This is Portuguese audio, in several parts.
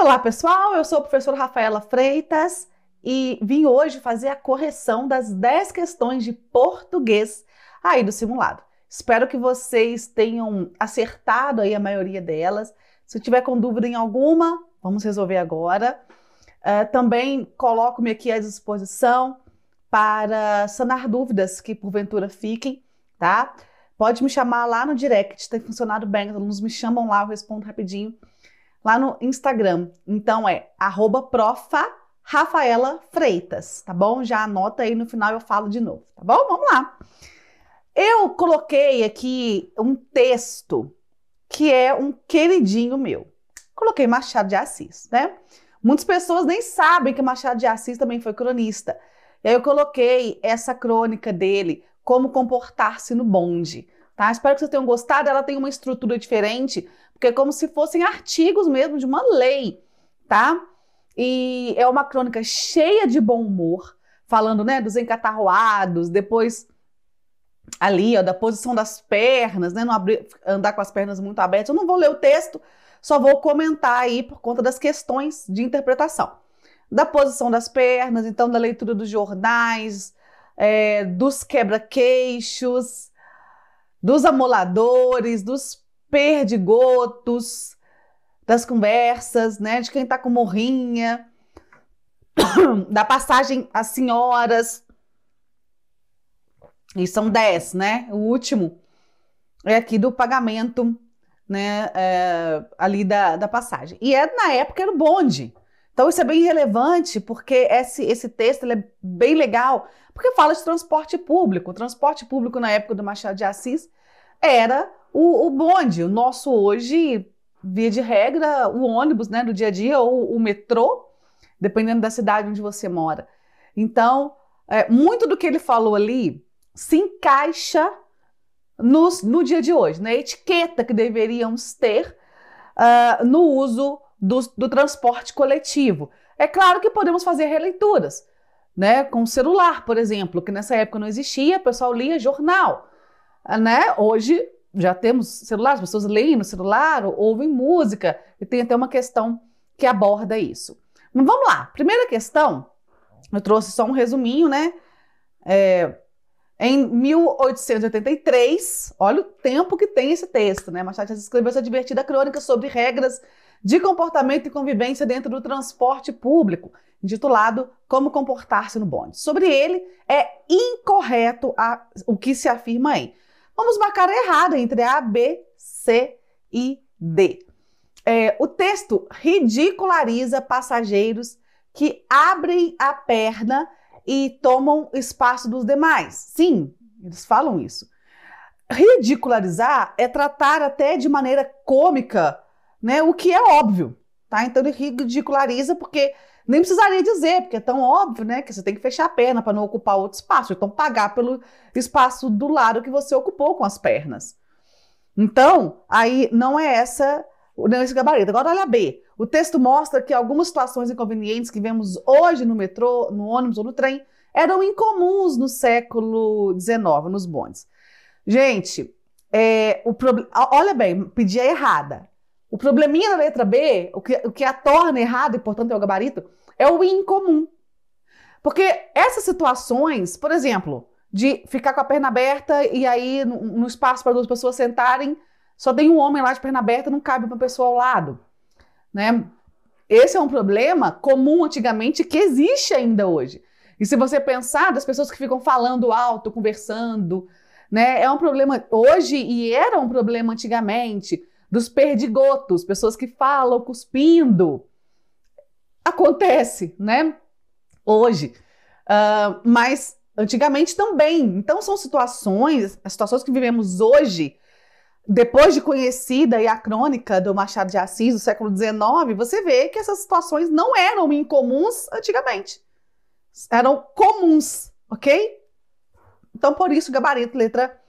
Olá, pessoal. Eu sou a professora Rafaela Freitas e vim hoje fazer a correção das 10 questões de português aí do simulado. Espero que vocês tenham acertado aí a maioria delas. Se tiver com dúvida em alguma, vamos resolver agora. Uh, também coloco-me aqui à disposição para sanar dúvidas que porventura fiquem, tá? Pode me chamar lá no direct, tem funcionado bem, os alunos me chamam lá, eu respondo rapidinho lá no Instagram. Então é @profa_rafaela_freitas, tá bom? Já anota aí no final eu falo de novo, tá bom? Vamos lá. Eu coloquei aqui um texto que é um queridinho meu. Coloquei Machado de Assis, né? Muitas pessoas nem sabem que Machado de Assis também foi cronista. E aí eu coloquei essa crônica dele, Como Comportar-se no Bonde. Tá? Espero que vocês tenham gostado. Ela tem uma estrutura diferente, porque é como se fossem artigos mesmo de uma lei, tá? E é uma crônica cheia de bom humor, falando, né, dos encatarroados, depois ali, ó, da posição das pernas, né, não abrir, andar com as pernas muito abertas. Eu não vou ler o texto, só vou comentar aí por conta das questões de interpretação. Da posição das pernas, então da leitura dos jornais, é, dos quebra-queixos, dos amoladores, dos perdigotos, das conversas, né? De quem tá com morrinha, da passagem às senhoras. E são dez, né? O último é aqui do pagamento, né? É, ali da, da passagem. E é, na época era o bonde. Então isso é bem relevante, porque esse, esse texto é bem legal, porque fala de transporte público. O transporte público na época do Machado de Assis era o, o bonde, o nosso hoje, via de regra, o ônibus né, do dia a dia ou o metrô, dependendo da cidade onde você mora. Então, é, muito do que ele falou ali se encaixa nos, no dia de hoje, na né? etiqueta que deveríamos ter uh, no uso do, do, transporte coletivo. É claro que podemos fazer releituras, né? Com o celular, por exemplo, que nessa época não existia, o pessoal lia jornal. Ah, né? Hoje já temos celular, as pessoas leem no celular, ouvem música, e tem até uma questão que aborda isso. Mas vamos lá, primeira questão, eu trouxe só um resuminho, né? É, em 1883, olha o tempo que tem esse texto, né? Machado escreveu essa divertida crônica sobre regras de comportamento e convivência dentro do transporte público, intitulado Como Comportar-se no Bonde. Sobre ele, é incorreto a, o que se afirma aí vamos marcar errada entre A, B, C e D. É, o texto ridiculariza passageiros que abrem a perna e tomam espaço dos demais. Sim, eles falam isso. Ridicularizar é tratar até de maneira cômica, né? O que é óbvio, tá? Então ele ridiculariza porque nem precisaria dizer, porque é tão óbvio, né? Que você tem que fechar a perna para não ocupar outro espaço. Então, pagar pelo espaço do lado que você ocupou com as pernas. Então, aí não é essa não é esse gabarito. Agora, olha B. O texto mostra que algumas situações inconvenientes que vemos hoje no metrô, no ônibus ou no trem eram incomuns no século XIX, nos bondes. Gente, é, o pro... olha bem, pedi a errada. O probleminha da letra B, o que, o que a torna errada e, portanto, é o gabarito, é o incomum. Porque essas situações, por exemplo, de ficar com a perna aberta e aí no, espaço para duas pessoas sentarem, só tem um homem lá de perna aberta, não cabe uma pessoa ao lado, né? Esse é um problema comum antigamente que existe ainda hoje. E se você pensar das pessoas que ficam falando alto, conversando, né? É um problema hoje e era um problema antigamente dos perdigotos, pessoas que falam cuspindo, acontece, né? Hoje. Uh, mas antigamente também. Então são situações, as situações que vivemos hoje, depois de conhecida e a crônica do Machado de Assis do século XIX, você vê que essas situações não eram incomuns antigamente. Eram comuns, ok? Então, por isso, gabarito, letra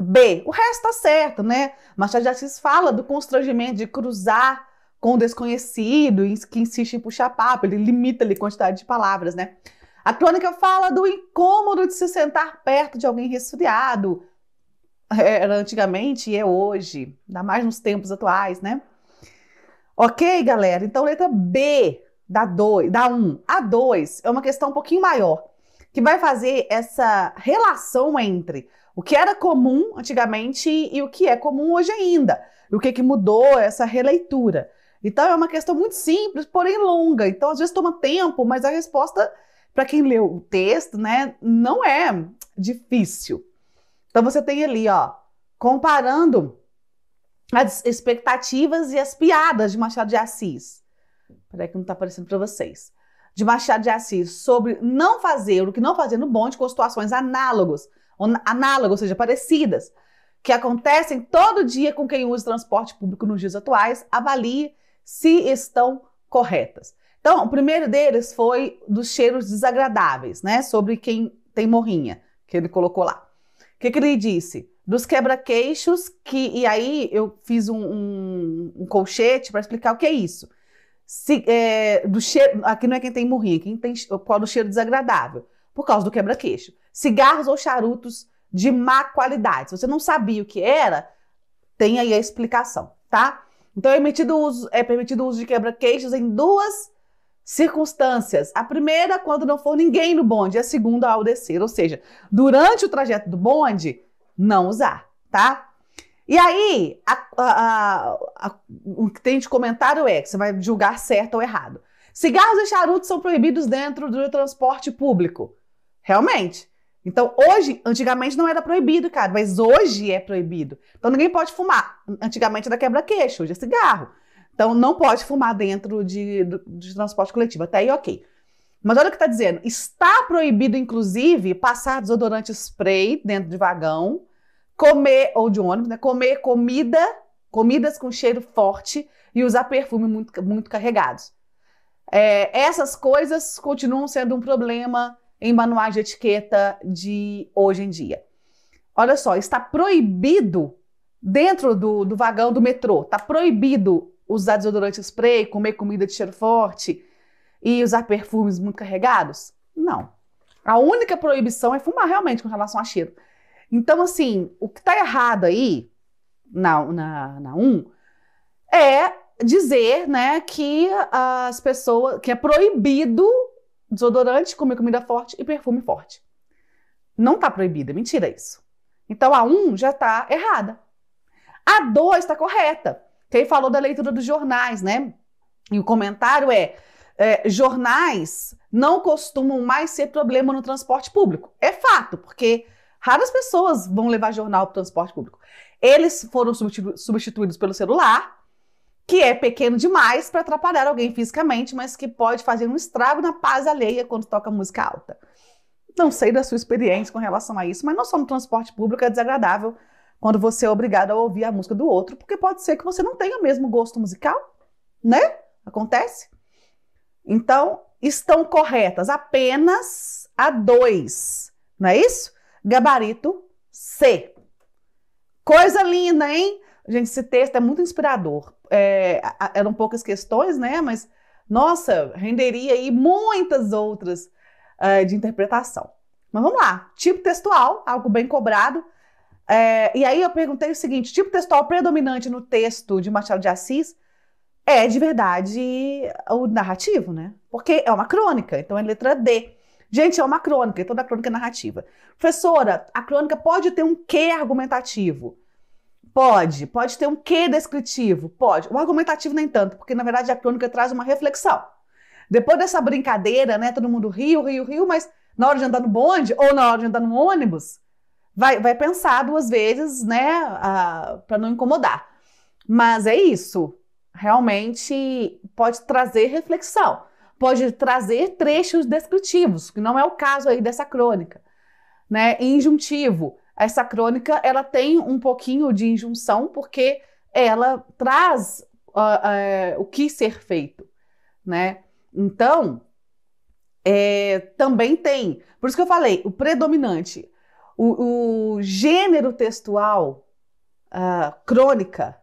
B. O resto tá certo, né? Machado de Assis fala do constrangimento de cruzar com o desconhecido, que insiste em puxar papo, ele limita ali a quantidade de palavras, né? A crônica fala do incômodo de se sentar perto de alguém resfriado. Era antigamente e é hoje, ainda mais nos tempos atuais, né? Ok, galera? Então, letra B da 2, da 1. Um. A 2 é uma questão um pouquinho maior, que vai fazer essa relação entre o que era comum antigamente e o que é comum hoje ainda. E o que, que mudou essa releitura. Então é uma questão muito simples, porém longa. Então às vezes toma tempo, mas a resposta para quem leu o texto, né, não é difícil. Então você tem ali, ó, comparando as expectativas e as piadas de Machado de Assis. Peraí que não está aparecendo para vocês. De Machado de Assis sobre não fazer o que não fazer no bonde com situações análogas, análogas, ou seja, parecidas, que acontecem todo dia com quem usa transporte público nos dias atuais, avalie se estão corretas. Então, o primeiro deles foi dos cheiros desagradáveis, né? Sobre quem tem morrinha, que ele colocou lá. O que, que ele disse? Dos quebra-queixos, que. E aí eu fiz um, um, um colchete para explicar o que é isso. Se, é, do cheiro, aqui não é quem tem morrinha, quem tem qual o cheiro desagradável, por causa do quebra-queixo. Cigarros ou charutos de má qualidade. Se você não sabia o que era, tem aí a explicação, tá? Então é permitido o uso, é permitido uso de quebra-queixos em duas circunstâncias. A primeira, quando não for ninguém no bonde, a segunda, ao descer. Ou seja, durante o trajeto do bonde, não usar, tá? E aí, a, a, a, o que tem de comentário é que você vai julgar certo ou errado. Cigarros e charutos são proibidos dentro do transporte público. Realmente. Então, hoje, antigamente não era proibido, cara, mas hoje é proibido. Então, ninguém pode fumar. Antigamente era quebra-queixo, hoje é cigarro. Então, não pode fumar dentro de, de transporte coletivo. Até aí, ok. Mas olha o que está dizendo. Está proibido, inclusive, passar desodorante spray dentro de vagão, comer, ou de ônibus, né? Comer comida, comidas com cheiro forte e usar perfume muito, muito carregados. É, essas coisas continuam sendo um problema em manuais de etiqueta de hoje em dia. Olha só, está proibido dentro do, do vagão do metrô, está proibido usar desodorante spray, comer comida de cheiro forte e usar perfumes muito carregados? Não. A única proibição é fumar realmente com relação a cheiro. Então, assim, o que está errado aí, na 1, na, na um, é dizer né, que as pessoas que é proibido desodorante, comer comida forte e perfume forte. Não está proibida, mentira isso. Então a 1 um já está errada. A 2 está correta. Quem falou da leitura dos jornais, né? E o comentário é, é: jornais não costumam mais ser problema no transporte público. É fato, porque raras pessoas vão levar jornal para o transporte público. Eles foram substitu substituídos pelo celular, que é pequeno demais para atrapalhar alguém fisicamente, mas que pode fazer um estrago na paz alheia quando toca música alta. Não sei da sua experiência com relação a isso, mas não só no transporte público é desagradável quando você é obrigado a ouvir a música do outro, porque pode ser que você não tenha o mesmo gosto musical, né? Acontece. Então, estão corretas apenas a dois, não é isso? Gabarito C. Coisa linda, hein? Gente, esse texto é muito inspirador é, eram poucas questões, né? Mas, nossa, renderia aí muitas outras é, de interpretação. Mas vamos lá, tipo textual, algo bem cobrado. É, e aí eu perguntei o seguinte: tipo textual predominante no texto de Machado de Assis é de verdade o narrativo, né? Porque é uma crônica, então é letra D. Gente, é uma crônica, toda crônica é narrativa. Professora, a crônica pode ter um quê argumentativo? Pode, pode ter um quê descritivo, pode. O argumentativo nem tanto, porque na verdade a crônica traz uma reflexão. Depois dessa brincadeira, né, todo mundo riu, riu, riu, mas na hora de andar no bonde ou na hora de andar no ônibus, vai, vai pensar duas vezes, né, para não incomodar. Mas é isso. Realmente pode trazer reflexão, pode trazer trechos descritivos, que não é o caso aí dessa crônica, né, injuntivo essa crônica ela tem um pouquinho de injunção, porque ela traz uh, uh, o que ser feito, né? Então, é, também tem, por isso que eu falei, o predominante, o, o gênero textual, uh, crônica,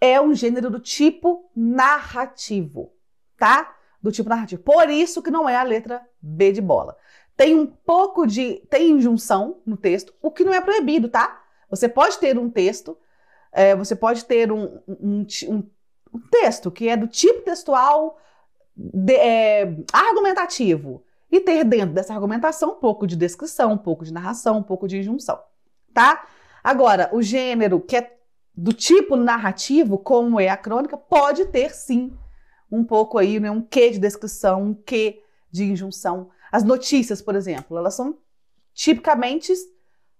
é um gênero do tipo narrativo, tá? Do tipo narrativo. Por isso que não é a letra B de bola. Tem um pouco de. Tem injunção no texto, o que não é proibido, tá? Você pode ter um texto, é, você pode ter um, um, um, um, texto que é do tipo textual de, é, argumentativo e ter dentro dessa argumentação um pouco de descrição, um pouco de narração, um pouco de injunção, tá? Agora, o gênero que é do tipo narrativo, como é a crônica, pode ter sim um pouco aí, né, um quê de descrição, um quê de injunção. As notícias, por exemplo, elas são tipicamente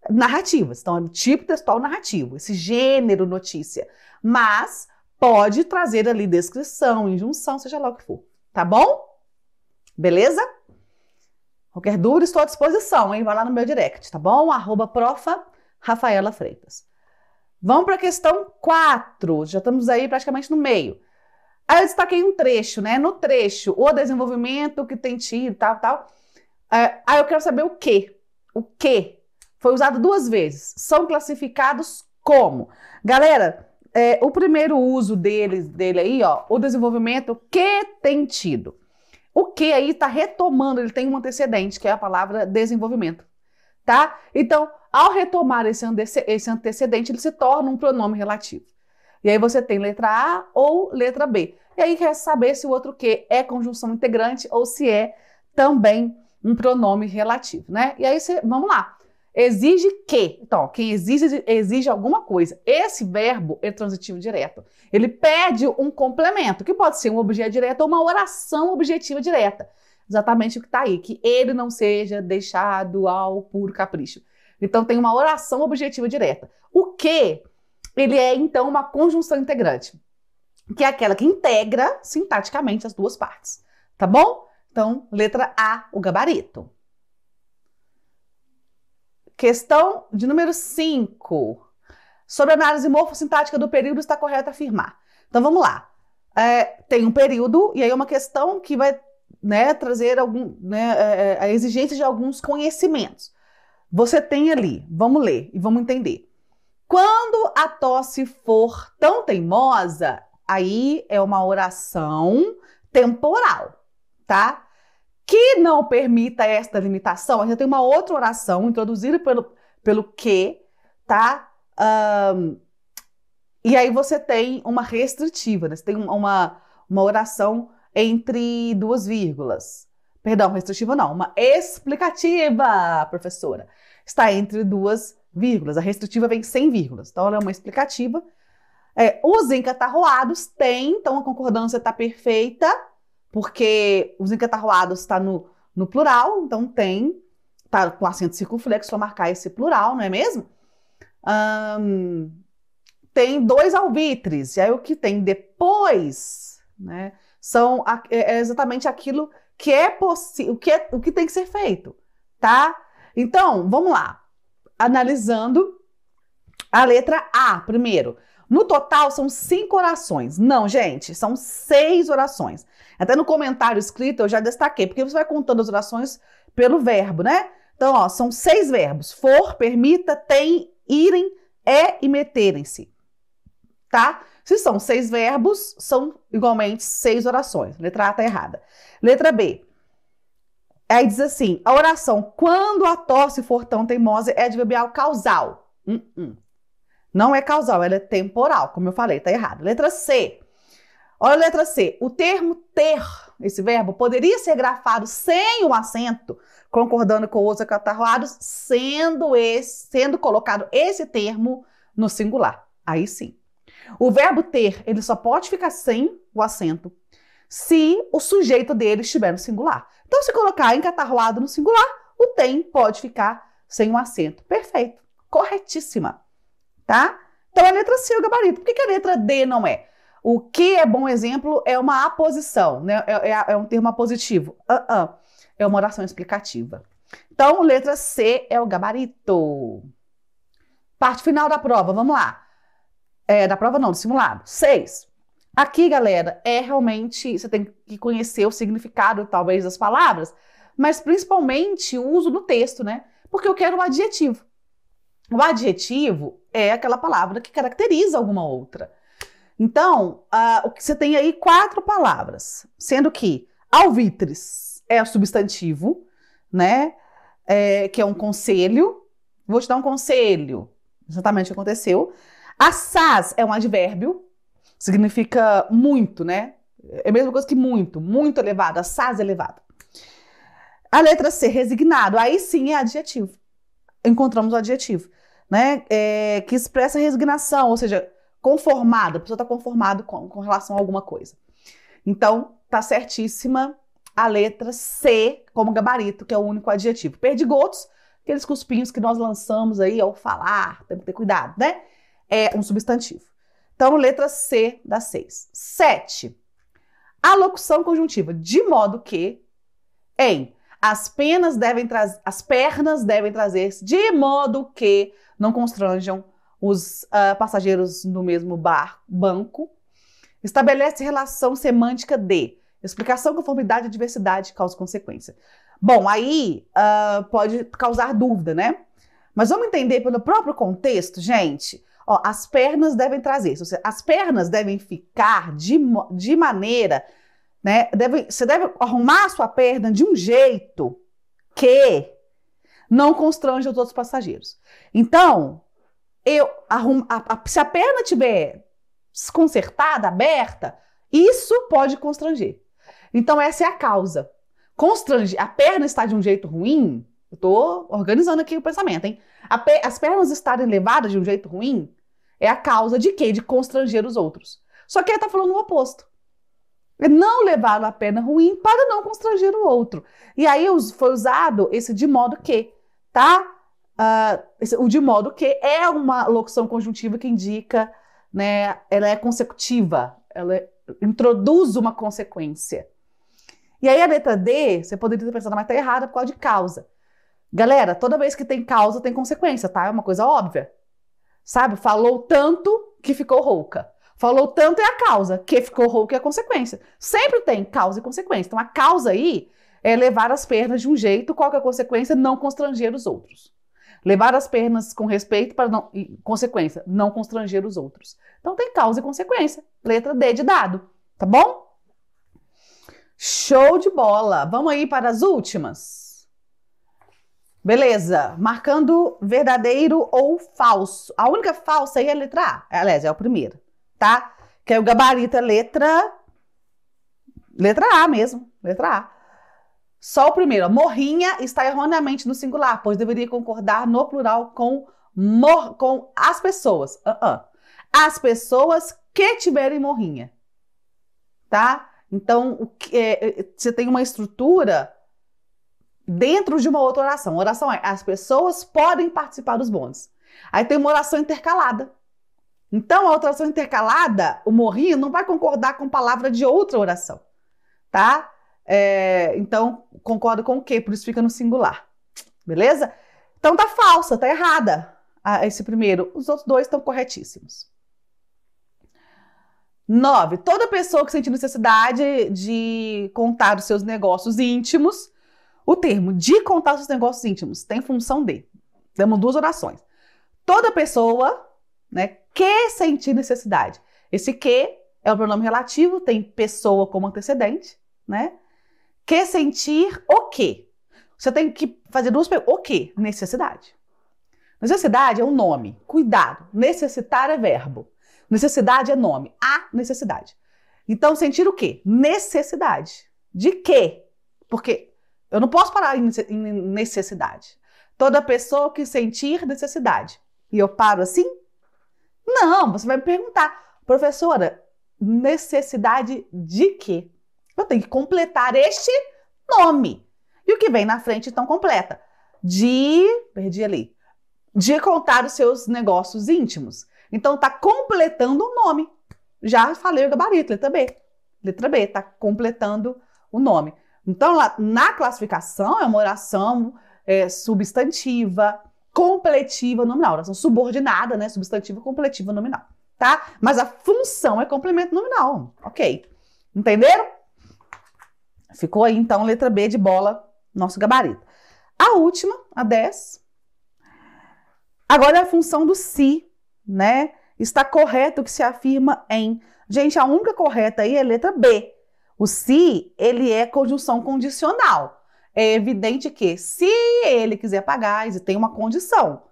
narrativas. Então, é um tipo textual narrativo, esse gênero notícia. Mas pode trazer ali descrição, injunção, seja lá o que for. Tá bom? Beleza? Qualquer dúvida, estou à disposição, hein? Vai lá no meu direct, tá bom? Arroba profa Rafaela Freitas. Vamos para a questão 4. Já estamos aí praticamente no meio. Aí eu destaquei um trecho, né? No trecho, o desenvolvimento que tem tido, tal, tal. É, aí ah, eu quero saber o que. O que foi usado duas vezes. São classificados como? Galera, é, o primeiro uso deles, dele aí, ó, o desenvolvimento que tem tido. O que aí está retomando, ele tem um antecedente, que é a palavra desenvolvimento. Tá? Então, ao retomar esse, esse antecedente, ele se torna um pronome relativo. E aí você tem letra A ou letra B. E aí quer saber se o outro que é conjunção integrante ou se é também um pronome relativo, né? E aí você, vamos lá. Exige que. Então, quem exige, exige alguma coisa. Esse verbo é transitivo direto. Ele pede um complemento, que pode ser um objeto direto ou uma oração objetiva direta. Exatamente o que está aí, que ele não seja deixado ao puro capricho. Então, tem uma oração objetiva direta. O que, ele é, então, uma conjunção integrante, que é aquela que integra sintaticamente as duas partes. Tá bom? Então, letra A, o gabarito. Questão de número 5. Sobre a análise morfossintática do período, está correto afirmar. Então, vamos lá. É, tem um período, e aí é uma questão que vai né, trazer algum, né, é, é, a exigência de alguns conhecimentos. Você tem ali, vamos ler e vamos entender. Quando a tosse for tão teimosa, aí é uma oração temporal, tá? que não permita esta limitação, a gente tem uma outra oração introduzida pelo, pelo que, tá? Um, e aí você tem uma restritiva, né? Você tem uma, uma oração entre duas vírgulas. Perdão, restritiva não, uma explicativa, professora. Está entre duas vírgulas. A restritiva vem sem vírgulas. Então ela é uma explicativa. É, os encatarroados têm, então a concordância está perfeita porque os encatarroados está no, no plural, então tem, tá com acento circunflexo para marcar esse plural, não é mesmo? Um, tem dois alvitres, e aí o que tem depois, né, são a, é, é exatamente aquilo que é possível, que é, o que tem que ser feito, tá? Então, vamos lá. Analisando a letra A primeiro. No total, são cinco orações. Não, gente, são seis orações. Até no comentário escrito eu já destaquei, porque você vai contando as orações pelo verbo, né? Então, ó, são seis verbos: for, permita, tem, irem, é e meterem-se. Tá? Se são seis verbos, são igualmente seis orações. Letra A tá errada. Letra B. Aí diz assim: a oração, quando a tosse for tão teimosa, é adverbial causal. Uh -uh. Não é causal, ela é temporal, como eu falei, tá errado. Letra C. Olha a letra C. O termo ter, esse verbo, poderia ser grafado sem o acento, concordando com os acatarroados, sendo, esse, sendo colocado esse termo no singular. Aí sim. O verbo ter, ele só pode ficar sem o acento se o sujeito dele estiver no singular. Então, se colocar encatarroado no singular, o tem pode ficar sem o um acento. Perfeito. Corretíssima. Tá? Então, a letra C é o gabarito. Por que a letra D não é? O que é bom exemplo é uma aposição, né? é, é, é um termo apositivo. Uh, uh É uma oração explicativa. Então, letra C é o gabarito. Parte final da prova, vamos lá. É, da prova não, do simulado. Seis. Aqui, galera, é realmente, você tem que conhecer o significado, talvez, das palavras, mas principalmente o uso do texto, né? Porque eu quero um adjetivo. O adjetivo é aquela palavra que caracteriza alguma outra. Então, uh, o que você tem aí quatro palavras, sendo que alvitres é o substantivo, né? É, que é um conselho. Vou te dar um conselho. Exatamente o que aconteceu. Assaz é um advérbio, significa muito, né? É a mesma coisa que muito, muito elevado, assaz é elevado. A letra C, resignado, aí sim é adjetivo. Encontramos o adjetivo, né? É, que expressa resignação, ou seja, conformada, a pessoa está conformada com, com relação a alguma coisa. Então, tá certíssima a letra C como gabarito, que é o único adjetivo. Perdigotos, aqueles cuspinhos que nós lançamos aí ao falar, tem que ter cuidado, né? É um substantivo. Então, letra C da 6. 7. A locução conjuntiva, de modo que, em, as penas devem trazer, as pernas devem trazer-se, de modo que não constranjam os uh, passageiros no mesmo bar, banco. Estabelece relação semântica de explicação, conformidade, diversidade, causa e consequência. Bom, aí uh, pode causar dúvida, né? Mas vamos entender pelo próprio contexto, gente. Ó, as pernas devem trazer, seja, as pernas devem ficar de, de maneira, né? Deve, você deve arrumar a sua perna de um jeito que não constrange os outros passageiros. Então, eu arrumo, a, a, se a perna tiver desconcertada, aberta, isso pode constranger. Então essa é a causa. Constranger, a perna está de um jeito ruim, eu estou organizando aqui o pensamento, hein? Per, as pernas estarem levadas de um jeito ruim é a causa de quê? De constranger os outros. Só que ela está falando o oposto. É não levar a perna ruim para não constranger o outro. E aí foi usado esse de modo que, tá? uh, de modo que é uma locução conjuntiva que indica, né, ela é consecutiva, ela é, introduz uma consequência. E aí a letra D, você poderia ter pensado, mas tá errada por causa de causa. Galera, toda vez que tem causa, tem consequência, tá? É uma coisa óbvia. Sabe? Falou tanto que ficou rouca. Falou tanto é a causa, que ficou rouca é a consequência. Sempre tem causa e consequência. Então a causa aí é levar as pernas de um jeito, qual é a consequência? Não constranger os outros. Levar as pernas com respeito para não. E, consequência, não constranger os outros. Então tem causa e consequência. Letra D de dado, tá bom? Show de bola! Vamos aí para as últimas. Beleza, marcando verdadeiro ou falso. A única falsa aí é a letra A. Aliás, é a primeira, tá? Que é o gabarito, é letra. Letra A mesmo, letra A. Só o primeiro. Morrinha está erroneamente no singular, pois deveria concordar no plural com, mor com as pessoas. Uh, uh As pessoas que tiverem morrinha. Tá? Então, é, é, você tem uma estrutura dentro de uma outra oração. A oração é: as pessoas podem participar dos bônus. Aí tem uma oração intercalada. Então, a outra oração intercalada, o morrinha não vai concordar com palavra de outra oração, tá? É, então, concordo com o quê? Por isso fica no singular. Beleza? Então tá falsa, tá errada ah, esse primeiro. Os outros dois estão corretíssimos. 9. Toda pessoa que sentir necessidade de contar os seus negócios íntimos, o termo de contar os seus negócios íntimos tem função de. Temos duas orações. Toda pessoa né, que sentir necessidade. Esse que é o pronome relativo, tem pessoa como antecedente, né? que sentir o quê? Você tem que fazer duas perguntas. O quê? Necessidade. Necessidade é um nome. Cuidado. Necessitar é verbo. Necessidade é nome. A necessidade. Então, sentir o quê? Necessidade. De quê? Porque eu não posso parar em necessidade. Toda pessoa que sentir necessidade. E eu paro assim? Não, você vai me perguntar, professora, necessidade de quê? Eu tenho que completar este nome. E o que vem na frente, então, completa. De. Perdi ali. De contar os seus negócios íntimos. Então, tá completando o nome. Já falei o gabarito, letra B. Letra B, tá completando o nome. Então, na classificação, é uma oração é, substantiva, completiva, nominal. Oração subordinada, né? Substantiva, completiva, nominal. Tá? Mas a função é complemento nominal. Ok. Entenderam? Ficou aí então letra B de bola, nosso gabarito. A última, a 10. Agora é a função do se, né? Está correto o que se afirma em. Gente, a única correta aí é letra B. O se, ele é conjunção condicional. É evidente que se ele quiser pagar, e tem uma condição.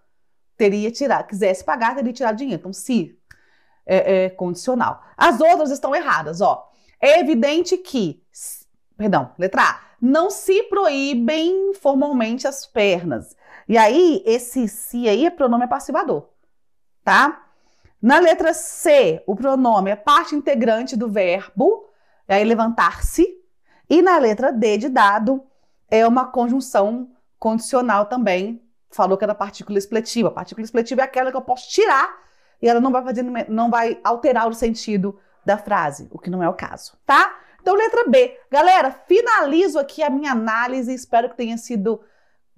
Teria tirar, quisesse pagar, teria tirado dinheiro. Então, se é, é condicional. As outras estão erradas, ó. É evidente que Perdão, letra A. Não se proíbem formalmente as pernas. E aí, esse se aí é pronome passivador, tá? Na letra C, o pronome é parte integrante do verbo, é aí levantar-se. E na letra D de dado, é uma conjunção condicional também. Falou que era é partícula expletiva. A partícula expletiva é aquela que eu posso tirar e ela não vai, fazer, não vai alterar o sentido da frase, o que não é o caso, tá? Então, letra B. Galera, finalizo aqui a minha análise. Espero que tenha sido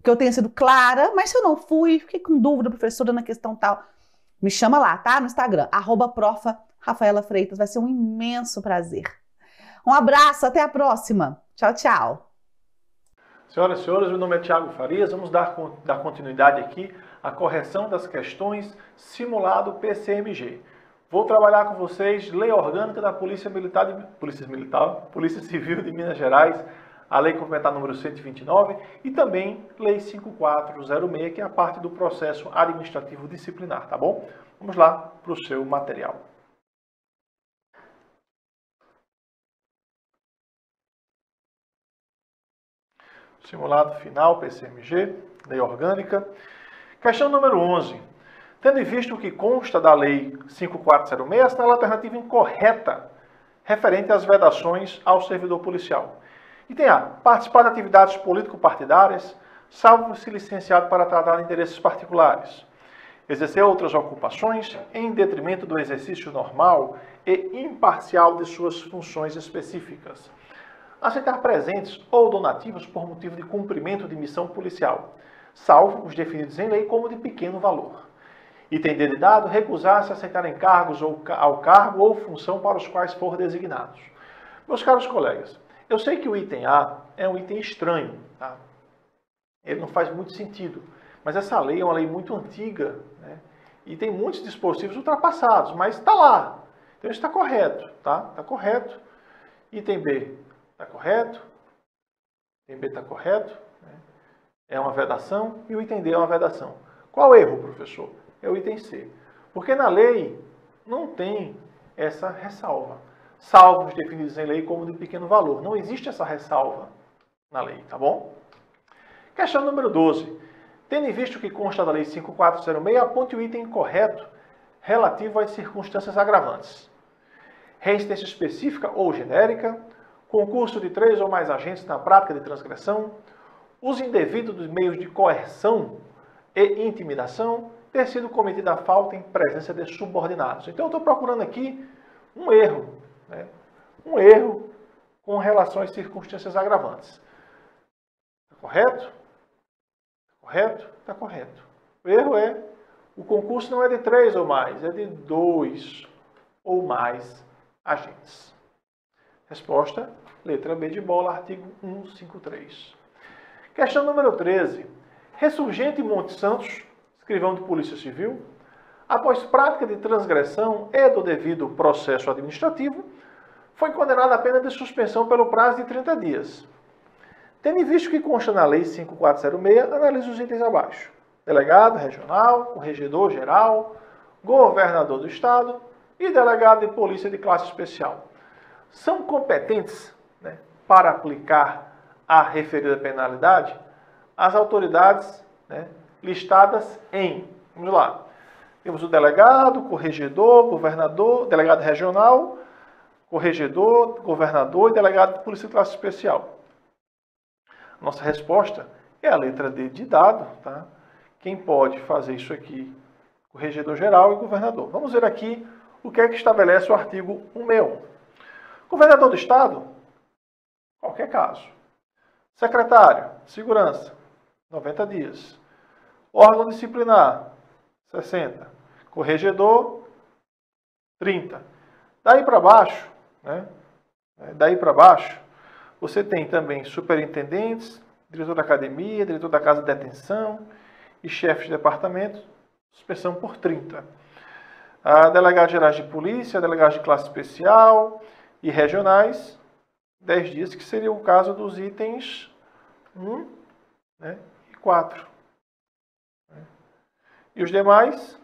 que eu tenha sido clara, mas se eu não fui, fiquei com dúvida, professora, na questão tal, me chama lá, tá? No Instagram, arroba profa Rafaela Freitas. Vai ser um imenso prazer. Um abraço, até a próxima. Tchau, tchau. Senhoras e senhores, meu nome é Tiago Farias. Vamos dar, dar continuidade aqui à correção das questões simulado PCMG. Vou trabalhar com vocês lei orgânica da Polícia Militar, de, Polícia Militar, Polícia Civil de Minas Gerais, a lei complementar número 129 e também lei 5406, que é a parte do processo administrativo disciplinar, tá bom? Vamos lá para o seu material. Simulado final, PCMG, lei orgânica. Questão número 11. Tendo em vista o que consta da Lei 5406, está alternativa incorreta referente às vedações ao servidor policial. Item A. Participar de atividades político-partidárias, salvo se licenciado para tratar de interesses particulares. Exercer outras ocupações em detrimento do exercício normal e imparcial de suas funções específicas. Aceitar presentes ou donativos por motivo de cumprimento de missão policial, salvo os definidos em lei como de pequeno valor. Item D de dado, recusar-se a aceitar encargos ou, ao cargo ou função para os quais for designados. Meus caros colegas, eu sei que o item A é um item estranho, tá? ele não faz muito sentido, mas essa lei é uma lei muito antiga né? e tem muitos dispositivos ultrapassados, mas está lá. Então está correto, tá? Está correto. Item B está correto. Item B está correto. Né? É uma vedação e o item D é uma vedação. Qual erro, professor? é o item C. Porque na lei não tem essa ressalva. Salvos definidos em lei como de pequeno valor. Não existe essa ressalva na lei, tá bom? Questão número 12. Tendo em vista o que consta da Lei 5406, aponte o item correto relativo às circunstâncias agravantes. Resistência específica ou genérica, concurso de três ou mais agentes na prática de transgressão, uso indevido dos meios de coerção e intimidação, ter sido cometida a falta em presença de subordinados. Então, eu estou procurando aqui um erro, né? um erro com relação às circunstâncias agravantes. Está correto? Tá correto? Está correto. O erro é, o concurso não é de três ou mais, é de dois ou mais agentes. Resposta, letra B de bola, artigo 153. Questão número 13. Ressurgente Monte Santos escrivão de polícia civil, após prática de transgressão e do devido processo administrativo, foi condenado à pena de suspensão pelo prazo de 30 dias. Tendo visto que consta na Lei 5406, analise os itens abaixo. Delegado regional, corregedor geral, governador do Estado e delegado de polícia de classe especial. São competentes né, para aplicar a referida penalidade as autoridades né, listadas em, vamos lá, temos o delegado, corregedor, governador, delegado regional, corregedor, governador e delegado de polícia de classe especial. Nossa resposta é a letra D de dado, tá? Quem pode fazer isso aqui? Corregedor geral e governador. Vamos ver aqui o que é que estabelece o artigo 161. Governador do Estado, qualquer caso. Secretário, segurança, 90 dias. Órgão disciplinar, 60. Corregedor, 30. Daí para baixo, né? É, daí para baixo, você tem também superintendentes, diretor da academia, diretor da casa de detenção e chefe de departamento, suspensão por 30. A delegado gerais de polícia, delegados de classe especial e regionais, 10 dias, que seria o caso dos itens 1 né, e 4. E os demais,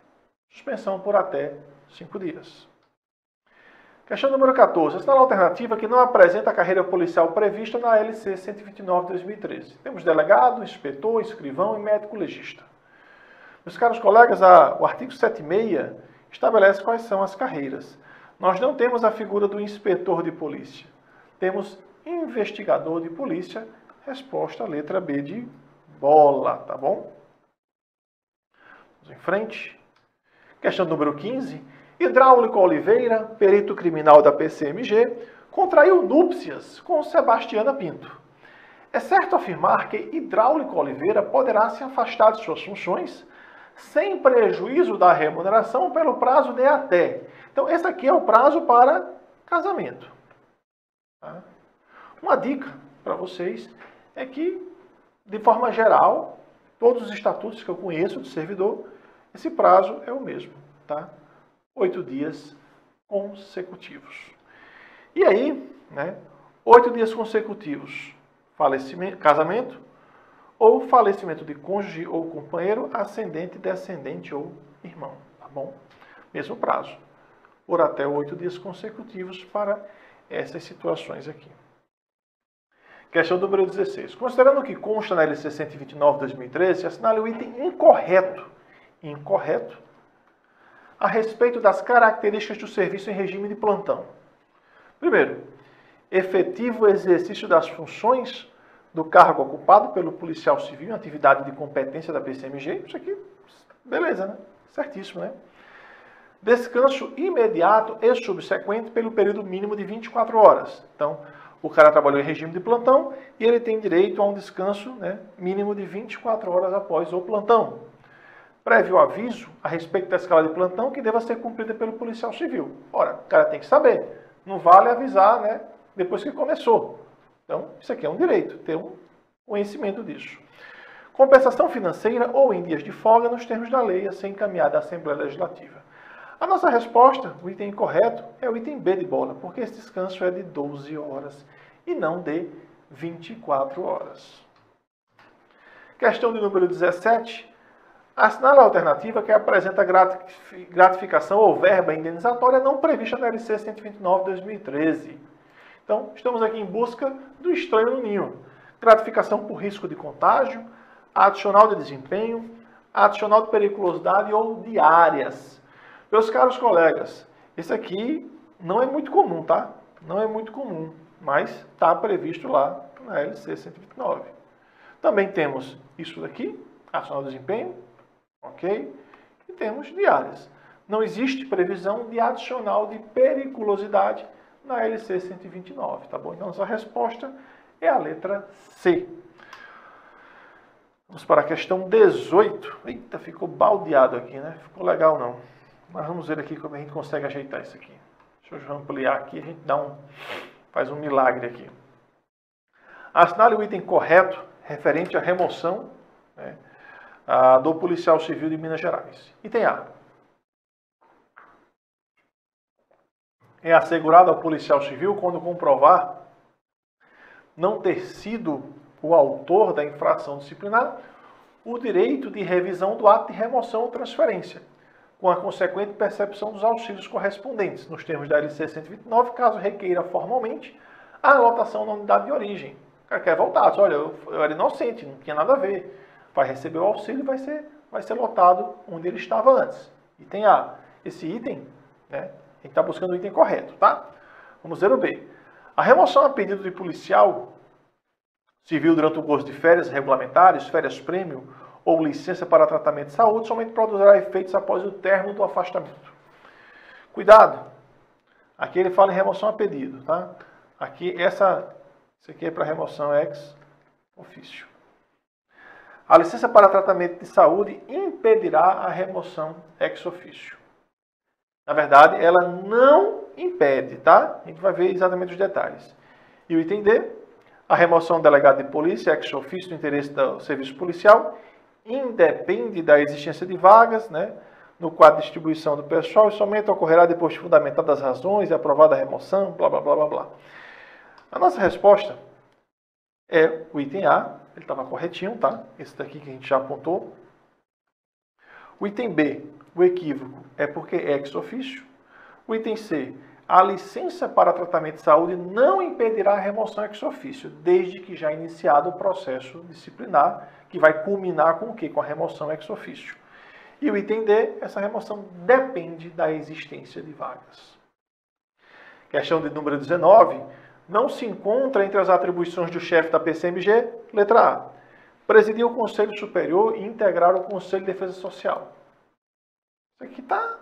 suspensão por até 5 dias. Questão número 14. na alternativa que não apresenta a carreira policial prevista na LC 129-2013. Temos delegado, inspetor, escrivão e médico legista. Meus caros colegas, a, o artigo 76 estabelece quais são as carreiras. Nós não temos a figura do inspetor de polícia. Temos investigador de polícia, resposta letra B de bola, tá bom? Vamos em frente. Questão número 15. Hidráulico Oliveira, perito criminal da PCMG, contraiu núpcias com Sebastiana Pinto. É certo afirmar que Hidráulico Oliveira poderá se afastar de suas funções sem prejuízo da remuneração pelo prazo de até. Então, esse aqui é o prazo para casamento. Tá? Uma dica para vocês é que, de forma geral, todos os estatutos que eu conheço do servidor esse prazo é o mesmo, tá? Oito dias consecutivos. E aí, né? Oito dias consecutivos, falecimento, casamento ou falecimento de cônjuge ou companheiro, ascendente, descendente ou irmão, tá bom? Mesmo prazo, por até oito dias consecutivos para essas situações aqui. Questão número 16. Considerando o que consta na LC 129-2013, assinale o item incorreto incorreto a respeito das características do serviço em regime de plantão. Primeiro, efetivo exercício das funções do cargo ocupado pelo policial civil em atividade de competência da PCMG. Isso aqui, beleza, né? Certíssimo, né? Descanso imediato e subsequente pelo período mínimo de 24 horas. Então, o cara trabalhou em regime de plantão e ele tem direito a um descanso né, mínimo de 24 horas após o plantão prévio aviso a respeito da escala de plantão que deva ser cumprida pelo policial civil. Ora, o cara tem que saber. Não vale avisar né, depois que começou. Então, isso aqui é um direito, ter um conhecimento disso. Compensação financeira ou em dias de folga nos termos da lei a ser encaminhada à Assembleia Legislativa. A nossa resposta, o item correto, é o item B de bola, porque esse descanso é de 12 horas e não de 24 horas. Questão de número 17, Assinala a alternativa que apresenta gratificação ou verba indenizatória não prevista na LC 129-2013. Então, estamos aqui em busca do estranho no ninho. Gratificação por risco de contágio, adicional de desempenho, adicional de periculosidade ou de áreas. Meus caros colegas, esse aqui não é muito comum, tá? Não é muito comum, mas está previsto lá na LC 129. Também temos isso daqui, adicional de desempenho, ok? E temos diárias. Não existe previsão de adicional de periculosidade na LC 129, tá bom? Então, a resposta é a letra C. Vamos para a questão 18. Eita, ficou baldeado aqui, né? Ficou legal, não. Mas vamos ver aqui como a gente consegue ajeitar isso aqui. Deixa eu ampliar aqui, a gente dá um, faz um milagre aqui. Assinale o item correto referente à remoção né, ah, do policial civil de Minas Gerais. Item A. É assegurado ao policial civil quando comprovar não ter sido o autor da infração disciplinar o direito de revisão do ato de remoção ou transferência, com a consequente percepção dos auxílios correspondentes, nos termos da LC 129, caso requeira formalmente a anotação na unidade de origem. O cara quer voltar, diz, olha, eu, eu era inocente, não tinha nada a ver vai receber o auxílio e vai ser, vai ser lotado onde ele estava antes. E tem A. Esse item, né, tem está buscando o item correto, tá? Vamos ver o B. A remoção a pedido de policial civil durante o gosto de férias regulamentares, férias prêmio ou licença para tratamento de saúde somente produzirá efeitos após o término do afastamento. Cuidado! Aqui ele fala em remoção a pedido, tá? Aqui, essa, isso aqui é para remoção ex ofício. A licença para tratamento de saúde impedirá a remoção ex officio. Na verdade, ela não impede, tá? A gente vai ver exatamente os detalhes. E o item D, a remoção do delegado de polícia ex officio do interesse do serviço policial independe da existência de vagas, né? No quadro de distribuição do pessoal e somente ocorrerá depois de fundamentadas as razões e aprovada a remoção, blá, blá, blá, blá, blá. A nossa resposta é o item A, ele estava corretinho, tá? Esse daqui que a gente já apontou. O item B, o equívoco, é porque é ex ofício. O item C, a licença para tratamento de saúde não impedirá a remoção ex ofício, desde que já iniciado o processo disciplinar, que vai culminar com o quê? Com a remoção ex ofício. E o item D, essa remoção depende da existência de vagas. Questão de número 19, não se encontra entre as atribuições do chefe da PCMG? Letra A. Presidir o Conselho Superior e integrar o Conselho de Defesa Social. Isso aqui tá,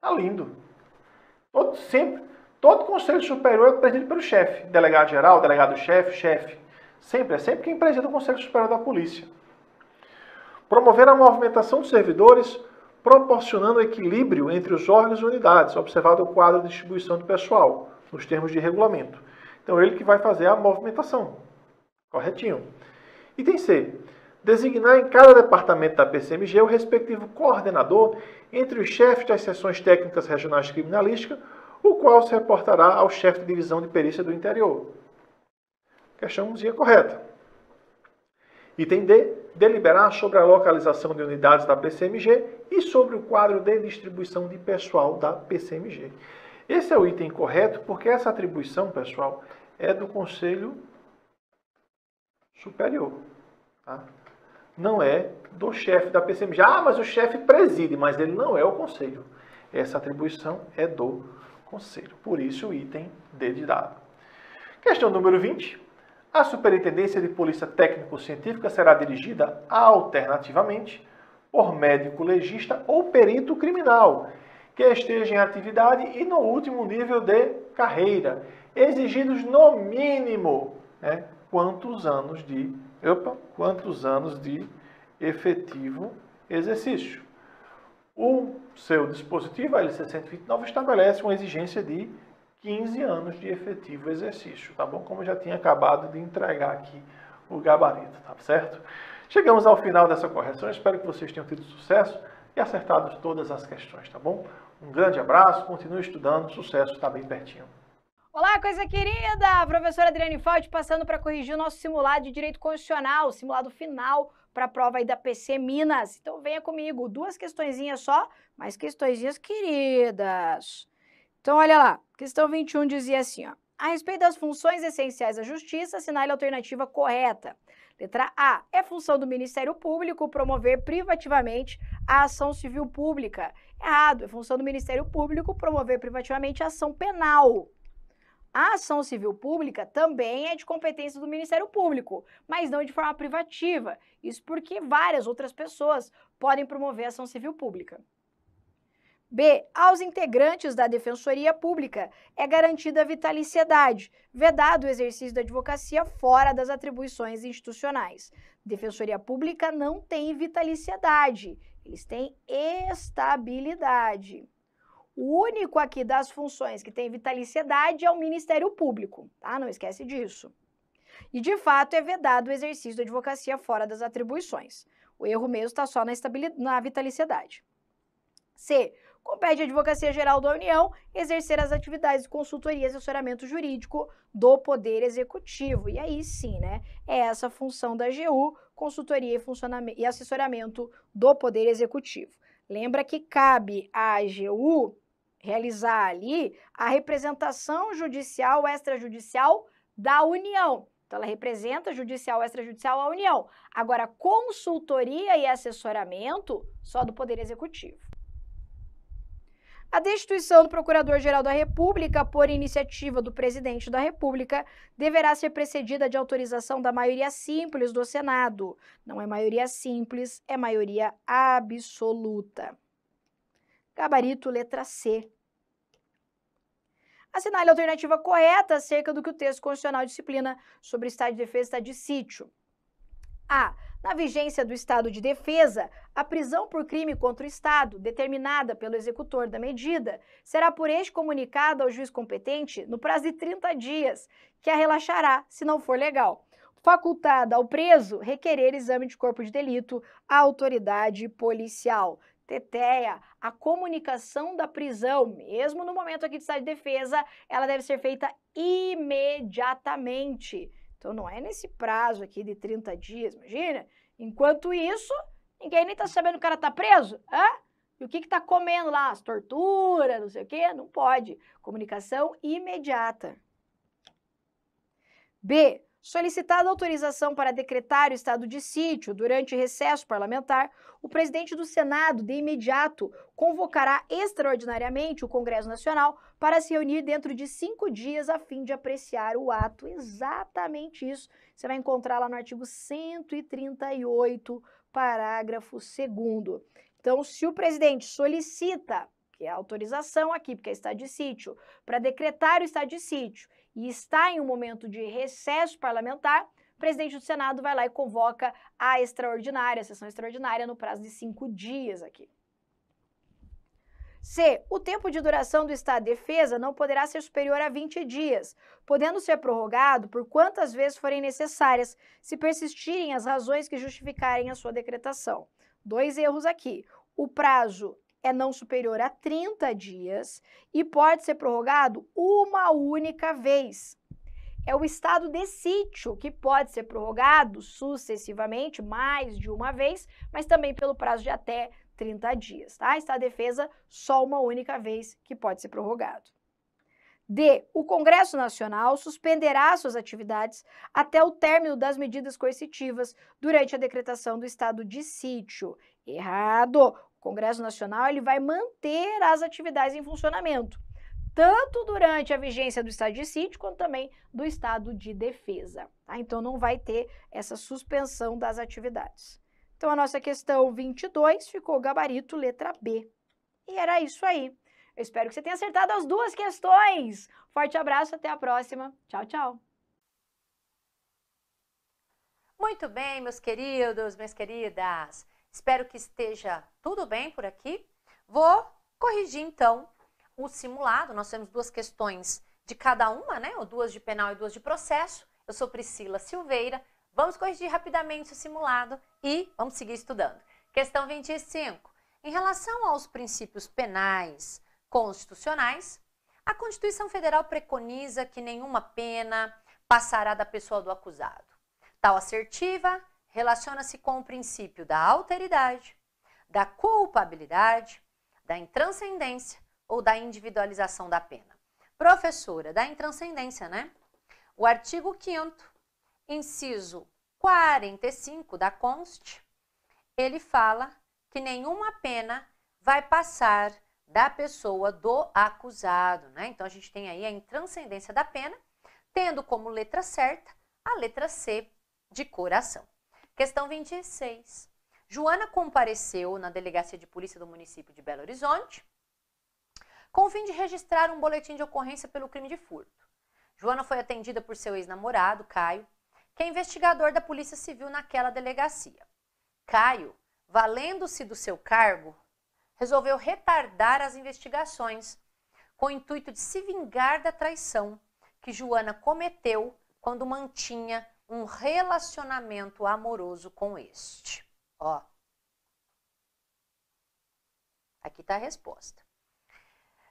tá lindo. Todo, sempre, todo Conselho Superior é presidido pelo chefe. Delegado-geral, delegado-chefe, chefe. Sempre, é sempre quem preside o Conselho Superior da Polícia. Promover a movimentação dos servidores proporcionando equilíbrio entre os órgãos e unidades, observado o quadro de distribuição do pessoal, nos termos de regulamento então, ele que vai fazer a movimentação. Corretinho. Item C. Designar em cada departamento da PCMG o respectivo coordenador entre o chefe das seções técnicas regionais de criminalística, o qual se reportará ao chefe de divisão de perícia do interior. Questãozinha correta. Item D. Deliberar sobre a localização de unidades da PCMG e sobre o quadro de distribuição de pessoal da PCMG. Esse é o item correto, porque essa atribuição, pessoal, é do Conselho Superior. Tá? Não é do chefe da PCMG. Ah, mas o chefe preside, mas ele não é o Conselho. Essa atribuição é do Conselho. Por isso o item D de dado. Questão número 20. A Superintendência de Polícia Técnico-Científica será dirigida alternativamente por médico legista ou perito criminal que esteja em atividade e no último nível de carreira, exigidos no mínimo né, quantos anos de opa, quantos anos de efetivo exercício. O seu dispositivo, a LC129, estabelece uma exigência de 15 anos de efetivo exercício, tá bom? Como eu já tinha acabado de entregar aqui o gabarito, tá certo? Chegamos ao final dessa correção, espero que vocês tenham tido sucesso e acertado todas as questões, tá bom? Um grande abraço, continue estudando, sucesso está bem pertinho. Olá, coisa querida! A professora Adriane Falte passando para corrigir o nosso simulado de Direito Constitucional, simulado final para a prova aí da PC Minas. Então venha comigo, duas questõezinhas só, mas questõezinhas queridas. Então olha lá, questão 21 dizia assim, ó. A respeito das funções essenciais da justiça, assinale a alternativa correta. Letra A. É função do Ministério Público promover privativamente a ação civil pública errado. É função do Ministério Público promover privativamente a ação penal. A ação civil pública também é de competência do Ministério Público, mas não de forma privativa. Isso porque várias outras pessoas podem promover ação civil pública. B. Aos integrantes da Defensoria Pública é garantida a vitaliciedade, vedado o exercício da advocacia fora das atribuições institucionais. Defensoria Pública não tem vitaliciedade, eles têm estabilidade. O único aqui das funções que tem vitaliciedade é o Ministério Público, tá? Não esquece disso. E, de fato, é vedado o exercício da advocacia fora das atribuições. O erro mesmo está só na, na vitaliciedade. C compete à Advocacia Geral da União exercer as atividades de consultoria e assessoramento jurídico do Poder Executivo. E aí sim, né? É essa função da AGU, consultoria e, e assessoramento do Poder Executivo. Lembra que cabe à AGU realizar ali a representação judicial extrajudicial da União. Então, ela representa judicial extrajudicial à União. Agora, consultoria e assessoramento só do Poder Executivo. A destituição do Procurador-Geral da República por iniciativa do Presidente da República deverá ser precedida de autorização da maioria simples do Senado. Não é maioria simples, é maioria absoluta. Gabarito letra C. Assinale a alternativa correta acerca do que o texto constitucional disciplina sobre estado de defesa e estado de sítio. A. Na vigência do estado de defesa, a prisão por crime contra o Estado, determinada pelo executor da medida, será por este comunicada ao juiz competente no prazo de 30 dias, que a relaxará se não for legal. Facultada ao preso requerer exame de corpo de delito à autoridade policial. Teteia, a comunicação da prisão, mesmo no momento aqui de estado de defesa, ela deve ser feita imediatamente. Então não é nesse prazo aqui de 30 dias, imagina. Enquanto isso, ninguém nem tá sabendo que o cara tá preso. Hã? E o que que tá comendo lá? As torturas, não sei o quê? Não pode. Comunicação imediata. B. Solicitada autorização para decretar o estado de sítio durante recesso parlamentar, o presidente do Senado, de imediato, convocará extraordinariamente o Congresso Nacional para se reunir dentro de cinco dias a fim de apreciar o ato. Exatamente isso. Você vai encontrar lá no artigo 138, parágrafo 2. Então, se o presidente solicita que é a autorização aqui, porque é estado de sítio, para decretar o estado de sítio e está em um momento de recesso parlamentar, o presidente do Senado vai lá e convoca a extraordinária, a sessão extraordinária, no prazo de cinco dias aqui. C. O tempo de duração do estado de defesa não poderá ser superior a 20 dias, podendo ser prorrogado por quantas vezes forem necessárias, se persistirem as razões que justificarem a sua decretação. Dois erros aqui. O prazo é não superior a 30 dias e pode ser prorrogado uma única vez. É o estado de sítio que pode ser prorrogado sucessivamente, mais de uma vez, mas também pelo prazo de até 30 dias, tá? Está a defesa só uma única vez que pode ser prorrogado. D. O Congresso Nacional suspenderá suas atividades até o término das medidas coercitivas durante a decretação do estado de sítio. Errado! Congresso Nacional ele vai manter as atividades em funcionamento, tanto durante a vigência do estado de sítio quanto também do estado de defesa. Tá? Então não vai ter essa suspensão das atividades. Então a nossa questão 22 ficou gabarito letra B. E era isso aí. Eu espero que você tenha acertado as duas questões. Forte abraço, até a próxima. Tchau, tchau. Muito bem, meus queridos, minhas queridas. Espero que esteja tudo bem por aqui. Vou corrigir então o simulado. Nós temos duas questões de cada uma, né? Ou duas de penal e duas de processo. Eu sou Priscila Silveira. Vamos corrigir rapidamente o simulado e vamos seguir estudando. Questão 25. Em relação aos princípios penais constitucionais, a Constituição Federal preconiza que nenhuma pena passará da pessoa do acusado. Tal assertiva relaciona-se com o princípio da alteridade, da culpabilidade, da intranscendência ou da individualização da pena. Professora, da intranscendência, né? O artigo 5 inciso 45 da Const, ele fala que nenhuma pena vai passar da pessoa do acusado, né? Então a gente tem aí a intranscendência da pena, tendo como letra certa a letra C de coração. Questão 26. Joana compareceu na delegacia de polícia do município de Belo Horizonte com o fim de registrar um boletim de ocorrência pelo crime de furto. Joana foi atendida por seu ex-namorado, Caio, que é investigador da Polícia Civil naquela delegacia. Caio, valendo-se do seu cargo, resolveu retardar as investigações com o intuito de se vingar da traição que Joana cometeu quando mantinha um relacionamento amoroso com este? Ó. Aqui está a resposta.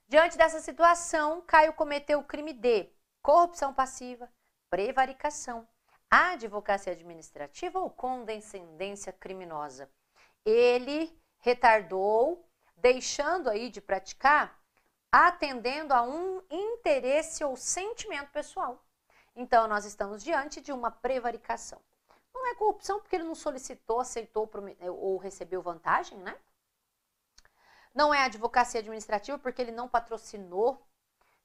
Diante dessa situação, Caio cometeu o crime de corrupção passiva, prevaricação, advocacia administrativa ou condescendência criminosa. Ele retardou, deixando aí de praticar, atendendo a um interesse ou sentimento pessoal. Então, nós estamos diante de uma prevaricação. Não é corrupção porque ele não solicitou, aceitou ou eh, recebeu vantagem, né? Não é advocacia administrativa porque ele não patrocinou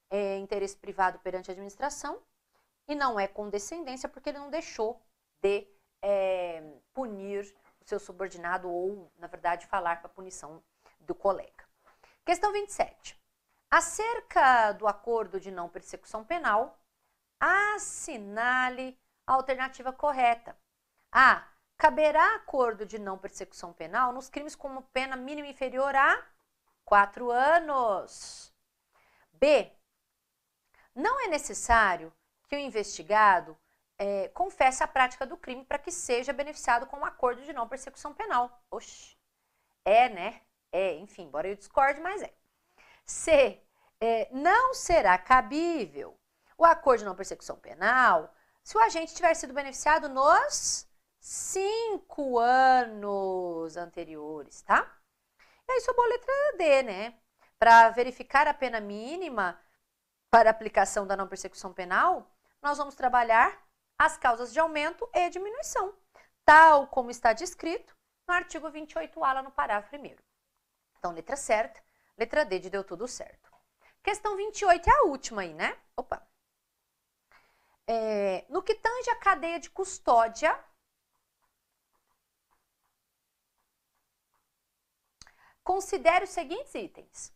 é, interesse privado perante a administração. E não é condescendência porque ele não deixou de é, punir o seu subordinado ou, na verdade, falar para a punição do colega. Questão 27. Acerca do acordo de não persecução penal, assinale a alternativa correta. A. Caberá acordo de não persecução penal nos crimes como pena mínima inferior a 4 anos. B. Não é necessário que o investigado é, confesse a prática do crime para que seja beneficiado com o um acordo de não persecução penal. Oxi. É, né? É, enfim, embora eu discorde, mas é. C. É, não será cabível o acordo de não persecução penal se o agente tiver sido beneficiado nos cinco anos anteriores, tá? E aí sobrou a letra D, né? Para verificar a pena mínima para aplicação da não persecução penal, nós vamos trabalhar as causas de aumento e diminuição, tal como está descrito no artigo 28A, lá no parágrafo 1. Então, letra certa, letra D de deu tudo certo. Questão 28 é a última aí, né? Opa! É, no que tange a cadeia de custódia, considere os seguintes itens.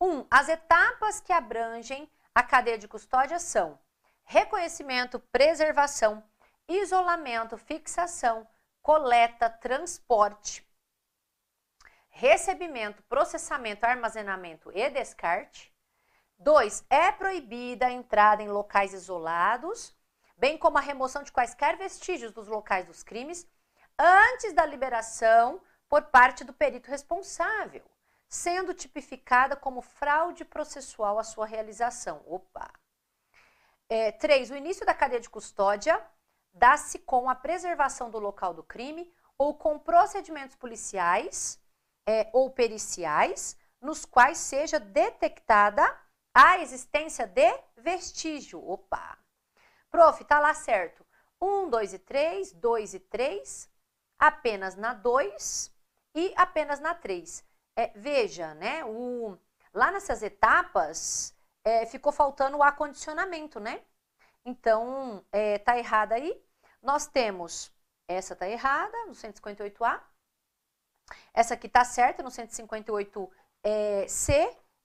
Um, as etapas que abrangem a cadeia de custódia são reconhecimento, preservação, isolamento, fixação, coleta, transporte, recebimento, processamento, armazenamento e descarte, Dois, é proibida a entrada em locais isolados, bem como a remoção de quaisquer vestígios dos locais dos crimes, antes da liberação por parte do perito responsável, sendo tipificada como fraude processual a sua realização. Opa! É, três, o início da cadeia de custódia dá-se com a preservação do local do crime ou com procedimentos policiais é, ou periciais, nos quais seja detectada a existência de vestígio. Opa! Prof, tá lá certo. 1, 2 e 3, 2 e 3, apenas na 2 e apenas na 3. É, veja, né? O, lá nessas etapas é, ficou faltando o acondicionamento, né? Então, é, tá errada aí. Nós temos, essa tá errada, no 158A. Essa aqui tá certa, no 158C. É,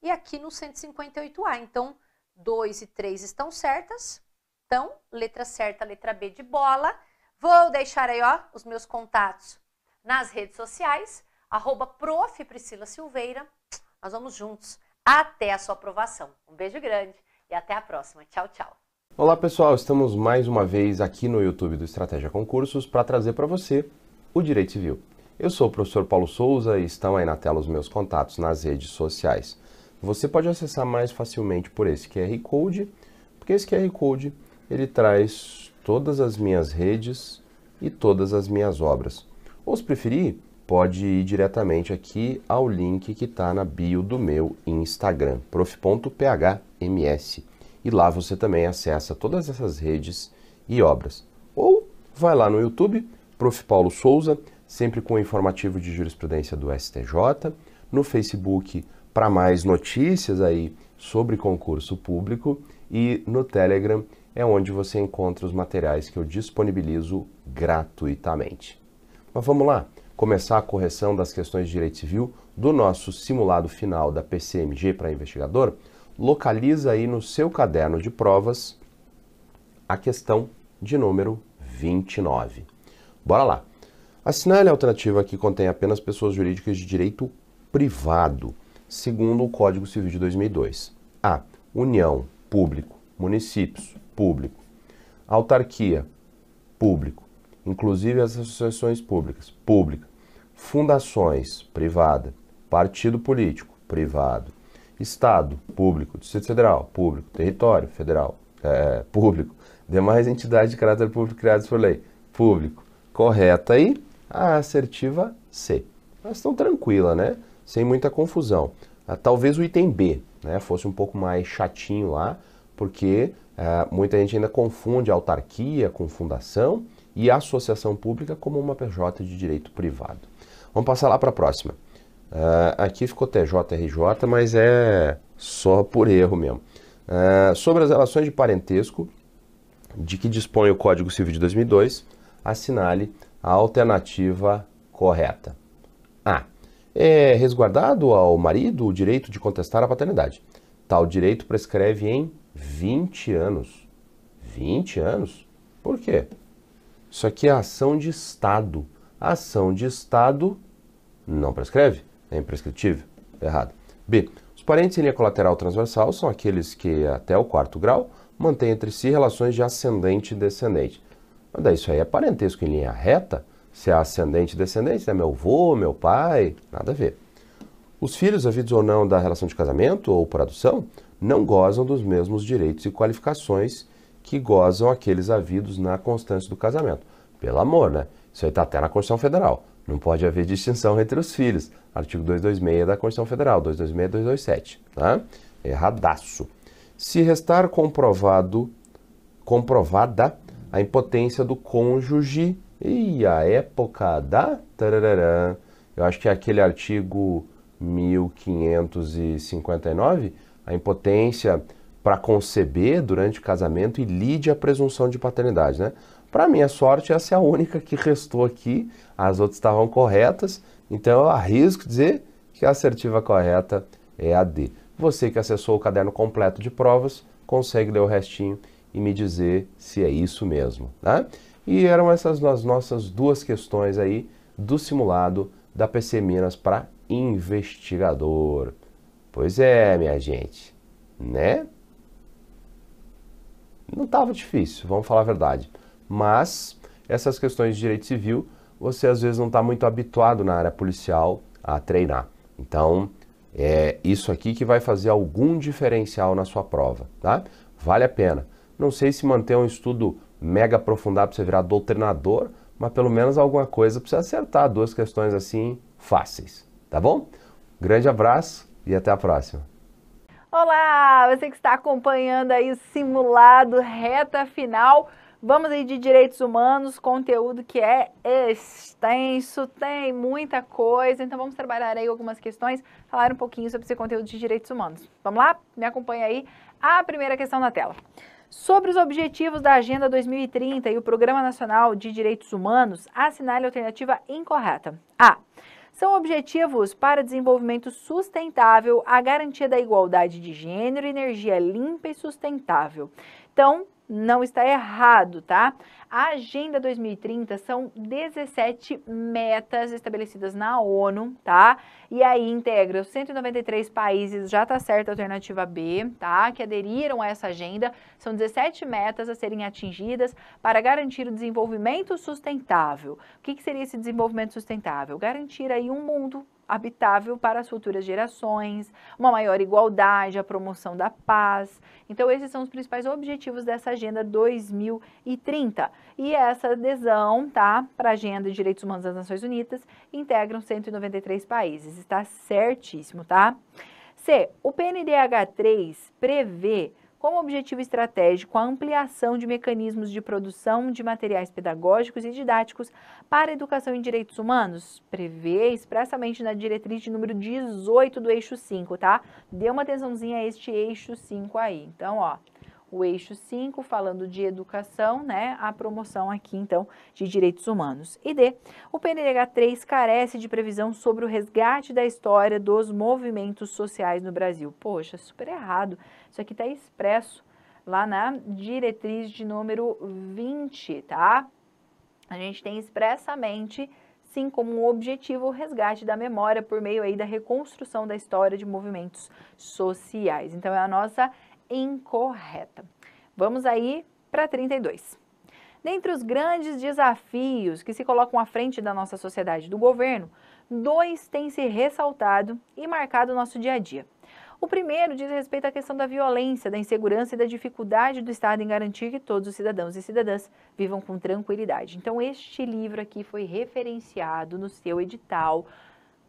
e aqui no 158A. Então, 2 e 3 estão certas. Então, letra certa, letra B de bola. Vou deixar aí, ó, os meus contatos nas redes sociais, arroba prof. Priscila Silveira. Nós vamos juntos até a sua aprovação. Um beijo grande e até a próxima. Tchau, tchau. Olá, pessoal. Estamos mais uma vez aqui no YouTube do Estratégia Concursos para trazer para você o Direito Civil. Eu sou o professor Paulo Souza e estão aí na tela os meus contatos nas redes sociais. Você pode acessar mais facilmente por esse QR Code, porque esse QR Code ele traz todas as minhas redes e todas as minhas obras. Ou se preferir, pode ir diretamente aqui ao link que está na bio do meu Instagram, prof.phms. E lá você também acessa todas essas redes e obras. Ou vai lá no YouTube, Prof. Paulo Souza, sempre com o informativo de jurisprudência do STJ. No Facebook, para mais notícias aí sobre concurso público e no Telegram é onde você encontra os materiais que eu disponibilizo gratuitamente. Mas vamos lá, começar a correção das questões de direito civil do nosso simulado final da PCMG para investigador. Localiza aí no seu caderno de provas a questão de número 29. Bora lá. Assinale a alternativa que contém apenas pessoas jurídicas de direito privado segundo o Código Civil de 2002. A. União, público. Municípios, público. Autarquia, público. Inclusive as associações públicas, pública. Fundações, privada. Partido político, privado. Estado, público. Distrito Federal, público. Território, federal, é, público. Demais entidades de caráter público criadas por lei, público. Correta aí a assertiva C. Mas estão tranquila, né? sem muita confusão. Ah, talvez o item B né, fosse um pouco mais chatinho lá, porque ah, muita gente ainda confunde autarquia com fundação e associação pública como uma PJ de direito privado. Vamos passar lá para a próxima. Uh, aqui ficou TJRJ, mas é só por erro mesmo. Uh, sobre as relações de parentesco de que dispõe o Código Civil de 2002, assinale a alternativa correta. A é resguardado ao marido o direito de contestar a paternidade. Tal direito prescreve em 20 anos. 20 anos? Por quê? Isso aqui é ação de Estado. A ação de Estado não prescreve, é imprescritível. Tá errado. B. Os parentes em linha colateral transversal são aqueles que, até o quarto grau, mantêm entre si relações de ascendente e descendente. Mas daí isso aí é parentesco em linha reta, se é ascendente e descendente, se é né? meu avô, meu pai, nada a ver. Os filhos, havidos ou não da relação de casamento ou por adoção, não gozam dos mesmos direitos e qualificações que gozam aqueles havidos na constância do casamento. Pelo amor, né? Isso aí está até na Constituição Federal. Não pode haver distinção entre os filhos. Artigo 226 da Constituição Federal, 226 227. Tá? Erradaço. Se restar comprovado, comprovada a impotência do cônjuge e a época da... eu acho que é aquele artigo 1559, a impotência para conceber durante o casamento e lide a presunção de paternidade, né? Para minha sorte, essa é a única que restou aqui, as outras estavam corretas, então eu arrisco dizer que a assertiva correta é a D. Você que acessou o caderno completo de provas, consegue ler o restinho e me dizer se é isso mesmo, né? E eram essas as nossas duas questões aí do simulado da PC Minas para investigador. Pois é, minha gente, né? Não estava difícil, vamos falar a verdade. Mas essas questões de direito civil, você às vezes não está muito habituado na área policial a treinar. Então, é isso aqui que vai fazer algum diferencial na sua prova, tá? Vale a pena. Não sei se manter um estudo mega aprofundar para você virar doutrinador, mas pelo menos alguma coisa para você acertar, duas questões assim fáceis, tá bom? Grande abraço e até a próxima. Olá, você que está acompanhando aí o simulado reta final. Vamos aí de direitos humanos, conteúdo que é extenso, tem muita coisa. Então vamos trabalhar aí algumas questões, falar um pouquinho sobre esse conteúdo de direitos humanos. Vamos lá? Me acompanha aí a primeira questão na tela sobre os objetivos da Agenda 2030 e o Programa Nacional de Direitos Humanos, assinale a alternativa incorreta. A. São objetivos para desenvolvimento sustentável, a garantia da igualdade de gênero, energia limpa e sustentável. Então, não está errado, tá? A Agenda 2030 são 17 metas estabelecidas na ONU, tá? E aí integra os 193 países, já tá certa a alternativa B, tá? Que aderiram a essa agenda. São 17 metas a serem atingidas para garantir o desenvolvimento sustentável. O que, que seria esse desenvolvimento sustentável? Garantir aí um mundo habitável para as futuras gerações, uma maior igualdade, a promoção da paz. Então, esses são os principais objetivos dessa Agenda 2030. E essa adesão, tá, para a Agenda de Direitos Humanos das Nações Unidas, integram 193 países. Está certíssimo, tá? C. O PNDH 3 prevê como objetivo estratégico a ampliação de mecanismos de produção de materiais pedagógicos e didáticos para a educação em direitos humanos, prevê expressamente na diretriz de número 18 do eixo 5, tá? Dê uma atençãozinha a este eixo 5 aí. Então, ó, o eixo 5, falando de educação, né, a promoção aqui, então, de direitos humanos. E D, o PNH 3 carece de previsão sobre o resgate da história dos movimentos sociais no Brasil. Poxa, super errado. Isso aqui está expresso lá na diretriz de número 20, tá? A gente tem expressamente sim como objetivo o resgate da memória por meio aí da reconstrução da história de movimentos sociais. Então é a nossa incorreta. Vamos aí para 32. Dentre os grandes desafios que se colocam à frente da nossa sociedade do governo, dois têm se ressaltado e marcado o nosso dia a dia. O primeiro diz respeito à questão da violência, da insegurança e da dificuldade do Estado em garantir que todos os cidadãos e cidadãs vivam com tranquilidade. Então, este livro aqui foi referenciado no seu edital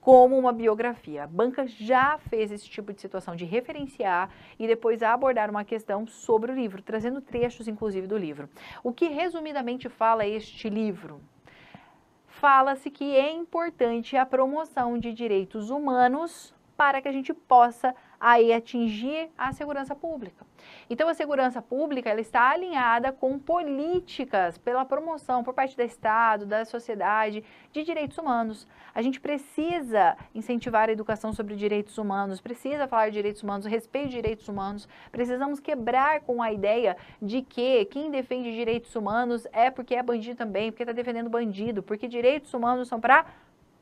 como uma biografia. A banca já fez esse tipo de situação de referenciar e depois abordar uma questão sobre o livro, trazendo trechos, inclusive, do livro. O que resumidamente fala este livro? Fala-se que é importante a promoção de direitos humanos para que a gente possa aí atingir a segurança pública. Então a segurança pública ela está alinhada com políticas pela promoção por parte do Estado, da sociedade, de direitos humanos. A gente precisa incentivar a educação sobre direitos humanos, precisa falar de direitos humanos, respeito de direitos humanos. Precisamos quebrar com a ideia de que quem defende direitos humanos é porque é bandido também, porque está defendendo bandido, porque direitos humanos são para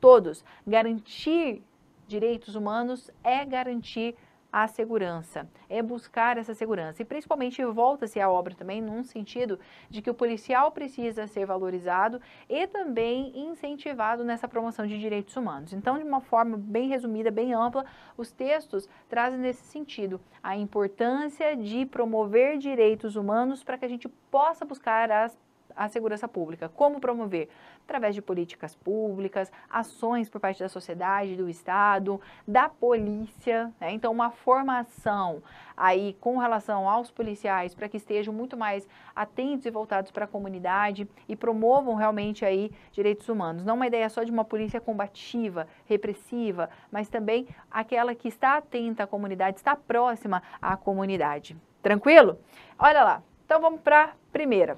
todos. Garantir direitos humanos é garantir a segurança, é buscar essa segurança. E principalmente volta-se à obra também num sentido de que o policial precisa ser valorizado e também incentivado nessa promoção de direitos humanos. Então, de uma forma bem resumida, bem ampla, os textos trazem nesse sentido a importância de promover direitos humanos para que a gente possa buscar as a segurança pública. Como promover? Através de políticas públicas, ações por parte da sociedade, do Estado, da polícia. Né? Então, uma formação aí com relação aos policiais para que estejam muito mais atentos e voltados para a comunidade e promovam realmente aí direitos humanos. Não uma ideia só de uma polícia combativa, repressiva, mas também aquela que está atenta à comunidade, está próxima à comunidade. Tranquilo? Olha lá. Então vamos para a primeira.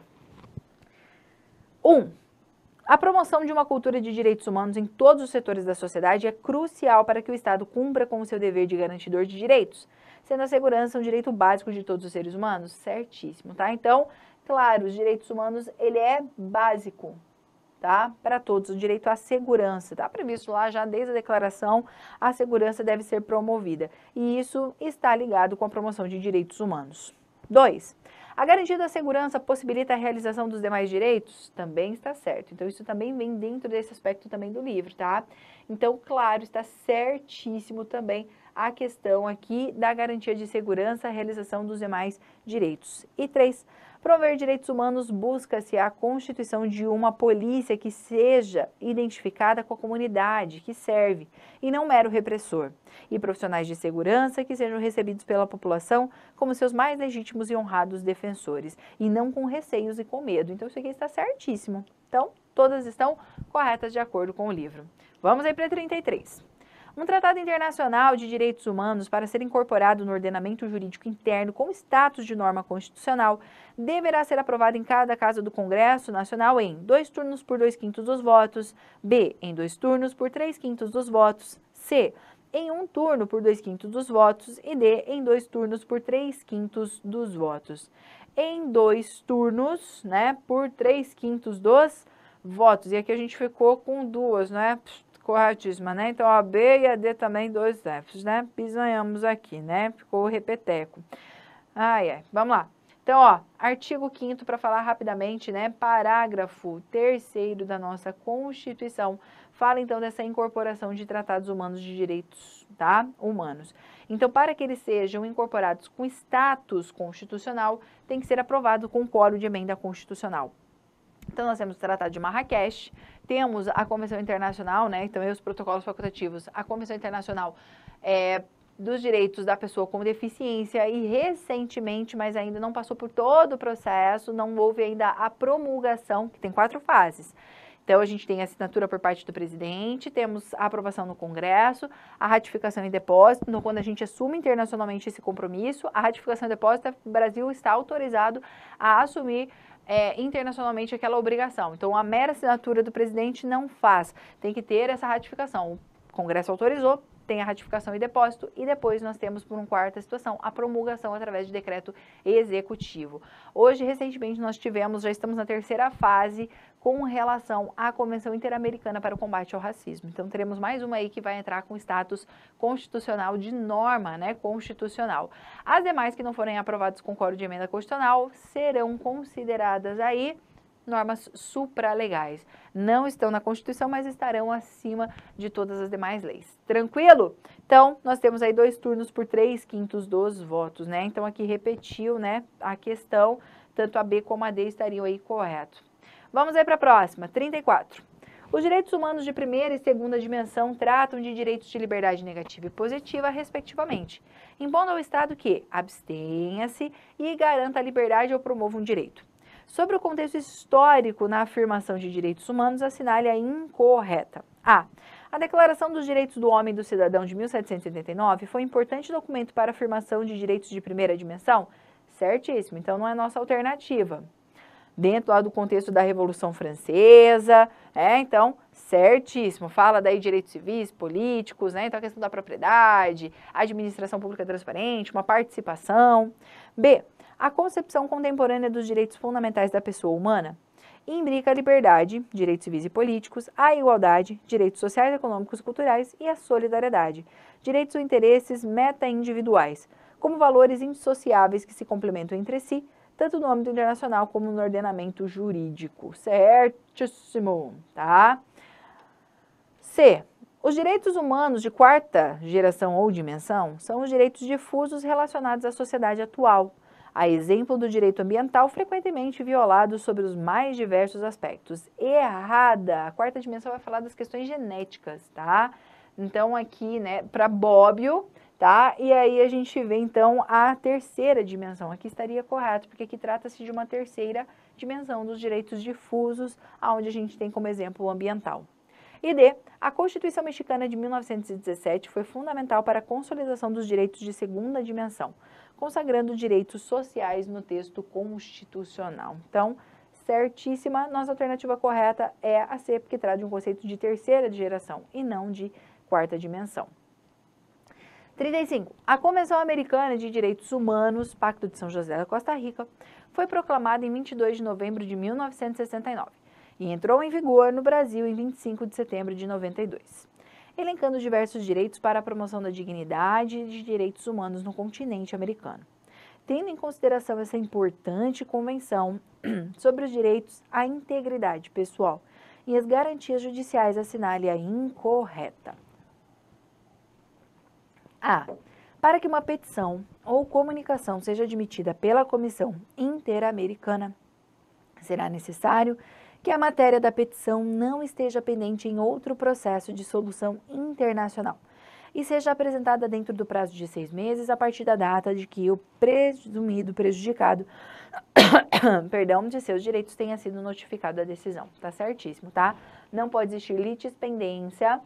Um, a promoção de uma cultura de direitos humanos em todos os setores da sociedade é crucial para que o Estado cumpra com o seu dever de garantidor de direitos, sendo a segurança um direito básico de todos os seres humanos. Certíssimo, tá? Então, claro, os direitos humanos, ele é básico, tá? Para todos, o direito à segurança, tá previsto lá já desde a declaração, a segurança deve ser promovida. E isso está ligado com a promoção de direitos humanos. Dois, a garantia da segurança possibilita a realização dos demais direitos? Também está certo. Então, isso também vem dentro desse aspecto também do livro, tá? Então, claro, está certíssimo também a questão aqui da garantia de segurança, a realização dos demais direitos. E três, Prover direitos humanos busca-se a constituição de uma polícia que seja identificada com a comunidade que serve e não mero repressor, e profissionais de segurança que sejam recebidos pela população como seus mais legítimos e honrados defensores, e não com receios e com medo. Então, isso aqui está certíssimo. Então, todas estão corretas de acordo com o livro. Vamos aí para 33. Um tratado internacional de direitos humanos, para ser incorporado no ordenamento jurídico interno com status de norma constitucional, deverá ser aprovado em cada casa do Congresso Nacional em dois turnos por dois quintos dos votos, B, em dois turnos por três quintos dos votos, C, em um turno por dois quintos dos votos e D, em dois turnos por três quintos dos votos. Em dois turnos, né, por três quintos dos votos. E aqui a gente ficou com duas, né? corretíssima, né? Então, a B e a D também, dois Fs, né? Pisanhamos aqui, né? Ficou o repeteco. Ai, ai, vamos lá. Então, ó, artigo 5 para falar rapidamente, né? Parágrafo 3 da nossa Constituição fala então dessa incorporação de tratados humanos de direitos, tá? Humanos. Então, para que eles sejam incorporados com status constitucional, tem que ser aprovado com quórum de emenda constitucional. Então, nós temos o Tratado de Marrakech, temos a Convenção Internacional, né, também os protocolos facultativos, a Convenção Internacional é, dos Direitos da Pessoa com Deficiência e recentemente, mas ainda não passou por todo o processo, não houve ainda a promulgação, que tem quatro fases. Então, a gente tem a assinatura por parte do presidente, temos a aprovação no Congresso, a ratificação em depósito. No, quando a gente assume internacionalmente esse compromisso, a ratificação em depósito, o Brasil está autorizado a assumir é, internacionalmente aquela obrigação. Então, a mera assinatura do presidente não faz. Tem que ter essa ratificação. O Congresso autorizou, tem a ratificação e depósito, e depois nós temos, por um quarta situação, a promulgação através de decreto executivo. Hoje, recentemente, nós tivemos, já estamos na terceira fase com relação à Convenção Interamericana para o Combate ao Racismo. Então, teremos mais uma aí que vai entrar com status constitucional de norma, né, constitucional. As demais que não forem aprovadas com coro de emenda constitucional serão consideradas aí normas supralegais. Não estão na Constituição, mas estarão acima de todas as demais leis. Tranquilo? Então, nós temos aí dois turnos por três quintos dos votos, né? Então, aqui repetiu, né, a questão, tanto a B como a D estariam aí correto. Vamos aí para a próxima, 34. Os direitos humanos de primeira e segunda dimensão tratam de direitos de liberdade negativa e positiva, respectivamente, impondo ao Estado que abstenha-se e garanta a liberdade ou promova um direito. Sobre o contexto histórico na afirmação de direitos humanos, assinale a é incorreta. A. A Declaração dos Direitos do Homem e do Cidadão de 1789 foi um importante documento para a afirmação de direitos de primeira dimensão? Certíssimo, então não é nossa alternativa. Dentro lá do contexto da Revolução Francesa, é, então, certíssimo. Fala daí direitos civis, políticos, né? Então, a questão da propriedade, administração pública transparente, uma participação. B a concepção contemporânea dos direitos fundamentais da pessoa humana imbrica a liberdade, direitos civis e políticos, a igualdade, direitos sociais, econômicos e culturais e a solidariedade, direitos ou interesses meta-individuais, como valores indissociáveis que se complementam entre si, tanto no âmbito internacional como no ordenamento jurídico. Certíssimo, tá? C. Os direitos humanos de quarta geração ou dimensão são os direitos difusos relacionados à sociedade atual a exemplo do direito ambiental, frequentemente violado sobre os mais diversos aspectos. Errada! A quarta dimensão vai falar das questões genéticas, tá? Então, aqui, né, para Bóbio, tá? E aí a gente vê, então, a terceira dimensão. Aqui estaria correto, porque aqui trata-se de uma terceira dimensão dos direitos difusos, aonde a gente tem como exemplo o ambiental. E D, a Constituição Mexicana de 1917 foi fundamental para a consolidação dos direitos de segunda dimensão, consagrando direitos sociais no texto constitucional. Então, certíssima, nossa alternativa correta é a C, porque trata de um conceito de terceira geração e não de quarta dimensão. 35. A Convenção Americana de Direitos Humanos, Pacto de São José da Costa Rica, foi proclamada em 22 de novembro de 1969 e entrou em vigor no Brasil em 25 de setembro de 92 elencando diversos direitos para a promoção da dignidade e de direitos humanos no continente americano. Tendo em consideração essa importante convenção sobre os direitos à integridade pessoal e as garantias judiciais, assinale a é incorreta. A. Para que uma petição ou comunicação seja admitida pela Comissão Interamericana, será necessário que a matéria da petição não esteja pendente em outro processo de solução internacional e seja apresentada dentro do prazo de seis meses a partir da data de que o presumido prejudicado, perdão, de seus direitos tenha sido notificado a decisão. Tá certíssimo, tá? Não pode existir litispendência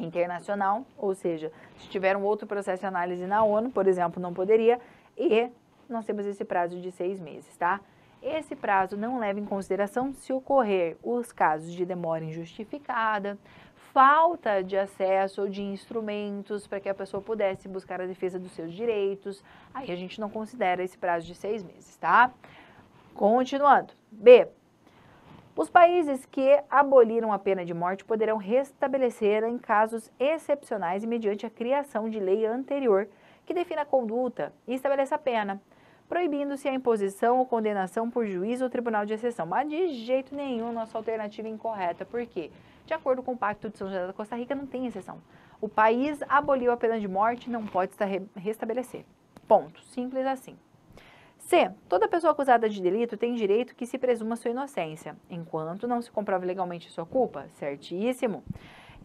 internacional, ou seja, se tiver um outro processo de análise na ONU, por exemplo, não poderia, e nós temos esse prazo de seis meses, tá? Esse prazo não leva em consideração se ocorrer os casos de demora injustificada, falta de acesso ou de instrumentos para que a pessoa pudesse buscar a defesa dos seus direitos. Aí a gente não considera esse prazo de seis meses, tá? Continuando. B. Os países que aboliram a pena de morte poderão restabelecer em casos excepcionais e mediante a criação de lei anterior que defina a conduta e estabeleça a pena proibindo-se a imposição ou condenação por juiz ou tribunal de exceção. Mas de jeito nenhum nossa alternativa é incorreta. Por quê? De acordo com o Pacto de São José da Costa Rica, não tem exceção. O país aboliu a pena de morte, não pode estar restabelecer. Ponto. Simples assim. C. Toda pessoa acusada de delito tem direito que se presuma sua inocência, enquanto não se comprove legalmente sua culpa. Certíssimo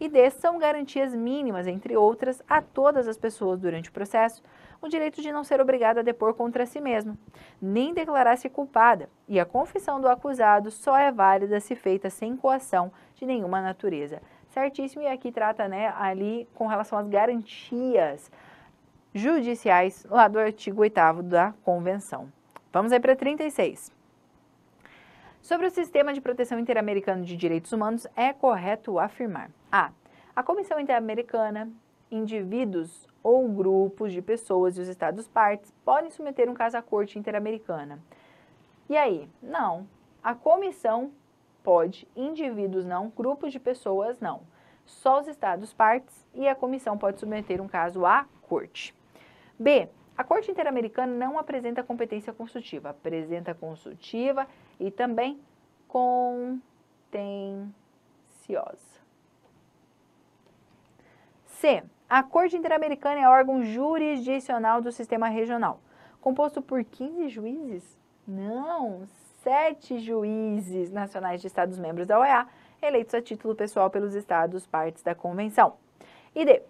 e são garantias mínimas, entre outras, a todas as pessoas durante o processo, o direito de não ser obrigada a depor contra si mesma, nem declarar-se culpada, e a confissão do acusado só é válida se feita sem coação de nenhuma natureza. Certíssimo, e aqui trata, né, ali com relação às garantias judiciais lá do artigo 8 da Convenção. Vamos aí para 36. Sobre o Sistema de Proteção Interamericano de Direitos Humanos, é correto afirmar: a. A Comissão Interamericana, indivíduos ou grupos de pessoas e os Estados partes podem submeter um caso à Corte Interamericana. E aí? Não. A comissão pode, indivíduos não, grupos de pessoas não. Só os Estados partes e a comissão pode submeter um caso à Corte. B. A Corte Interamericana não apresenta competência consultiva. Apresenta consultiva e também contenciosa. C. A Corte Interamericana é órgão jurisdicional do sistema regional, composto por 15 juízes? Não, 7 juízes nacionais de Estados membros da OEA, eleitos a título pessoal pelos Estados partes da Convenção. E D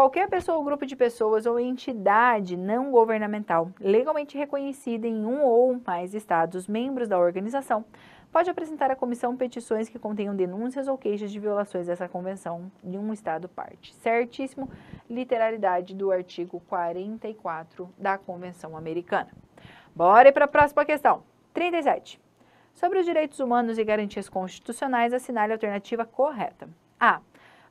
qualquer pessoa ou grupo de pessoas ou entidade não governamental legalmente reconhecida em um ou mais estados membros da organização pode apresentar à comissão petições que contenham denúncias ou queixas de violações dessa convenção de um estado parte. Certíssimo, literalidade do artigo 44 da Convenção Americana. Bora para a próxima questão. 37. Sobre os direitos humanos e garantias constitucionais, assinale a alternativa correta. A.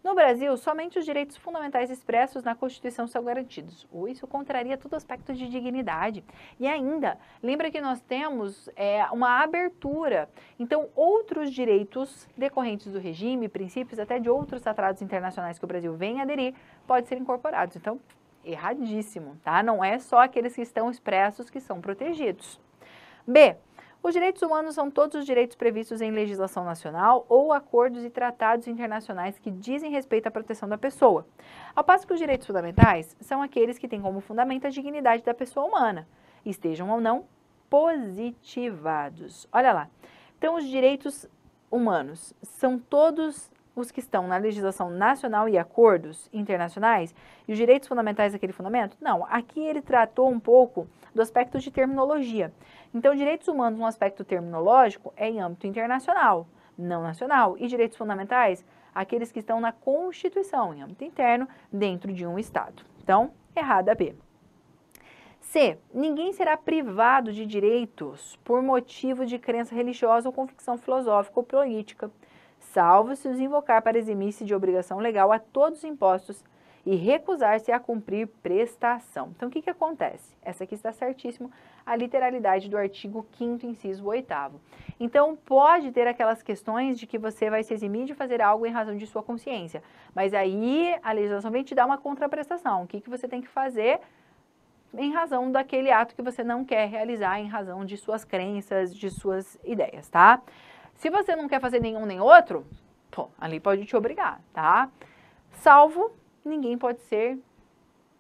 No Brasil, somente os direitos fundamentais expressos na Constituição são garantidos. Isso contraria todo aspecto de dignidade. E ainda, lembra que nós temos é, uma abertura. Então, outros direitos decorrentes do regime, princípios até de outros tratados internacionais que o Brasil vem aderir, podem ser incorporados. Então, erradíssimo, tá? Não é só aqueles que estão expressos que são protegidos. B. Os direitos humanos são todos os direitos previstos em legislação nacional ou acordos e tratados internacionais que dizem respeito à proteção da pessoa. Ao passo que os direitos fundamentais são aqueles que têm como fundamento a dignidade da pessoa humana, estejam ou não positivados. Olha lá. Então, os direitos humanos são todos os que estão na legislação nacional e acordos internacionais e os direitos fundamentais aquele fundamento? Não, aqui ele tratou um pouco do aspecto de terminologia. Então, direitos humanos, um aspecto terminológico, é em âmbito internacional, não nacional. E direitos fundamentais, aqueles que estão na Constituição, em âmbito interno, dentro de um Estado. Então, errada B. C. Ninguém será privado de direitos por motivo de crença religiosa ou convicção filosófica ou política, salvo se os invocar para eximir-se de obrigação legal a todos os impostos e recusar-se a cumprir prestação. Então, o que, que acontece? Essa aqui está certíssimo a literalidade do artigo 5 inciso 8 Então, pode ter aquelas questões de que você vai se eximir de fazer algo em razão de sua consciência, mas aí a legislação vem te dar uma contraprestação. O que, que você tem que fazer? em razão daquele ato que você não quer realizar, em razão de suas crenças, de suas ideias, tá? Se você não quer fazer nenhum nem outro, pô, ali pode te obrigar, tá? Salvo ninguém pode ser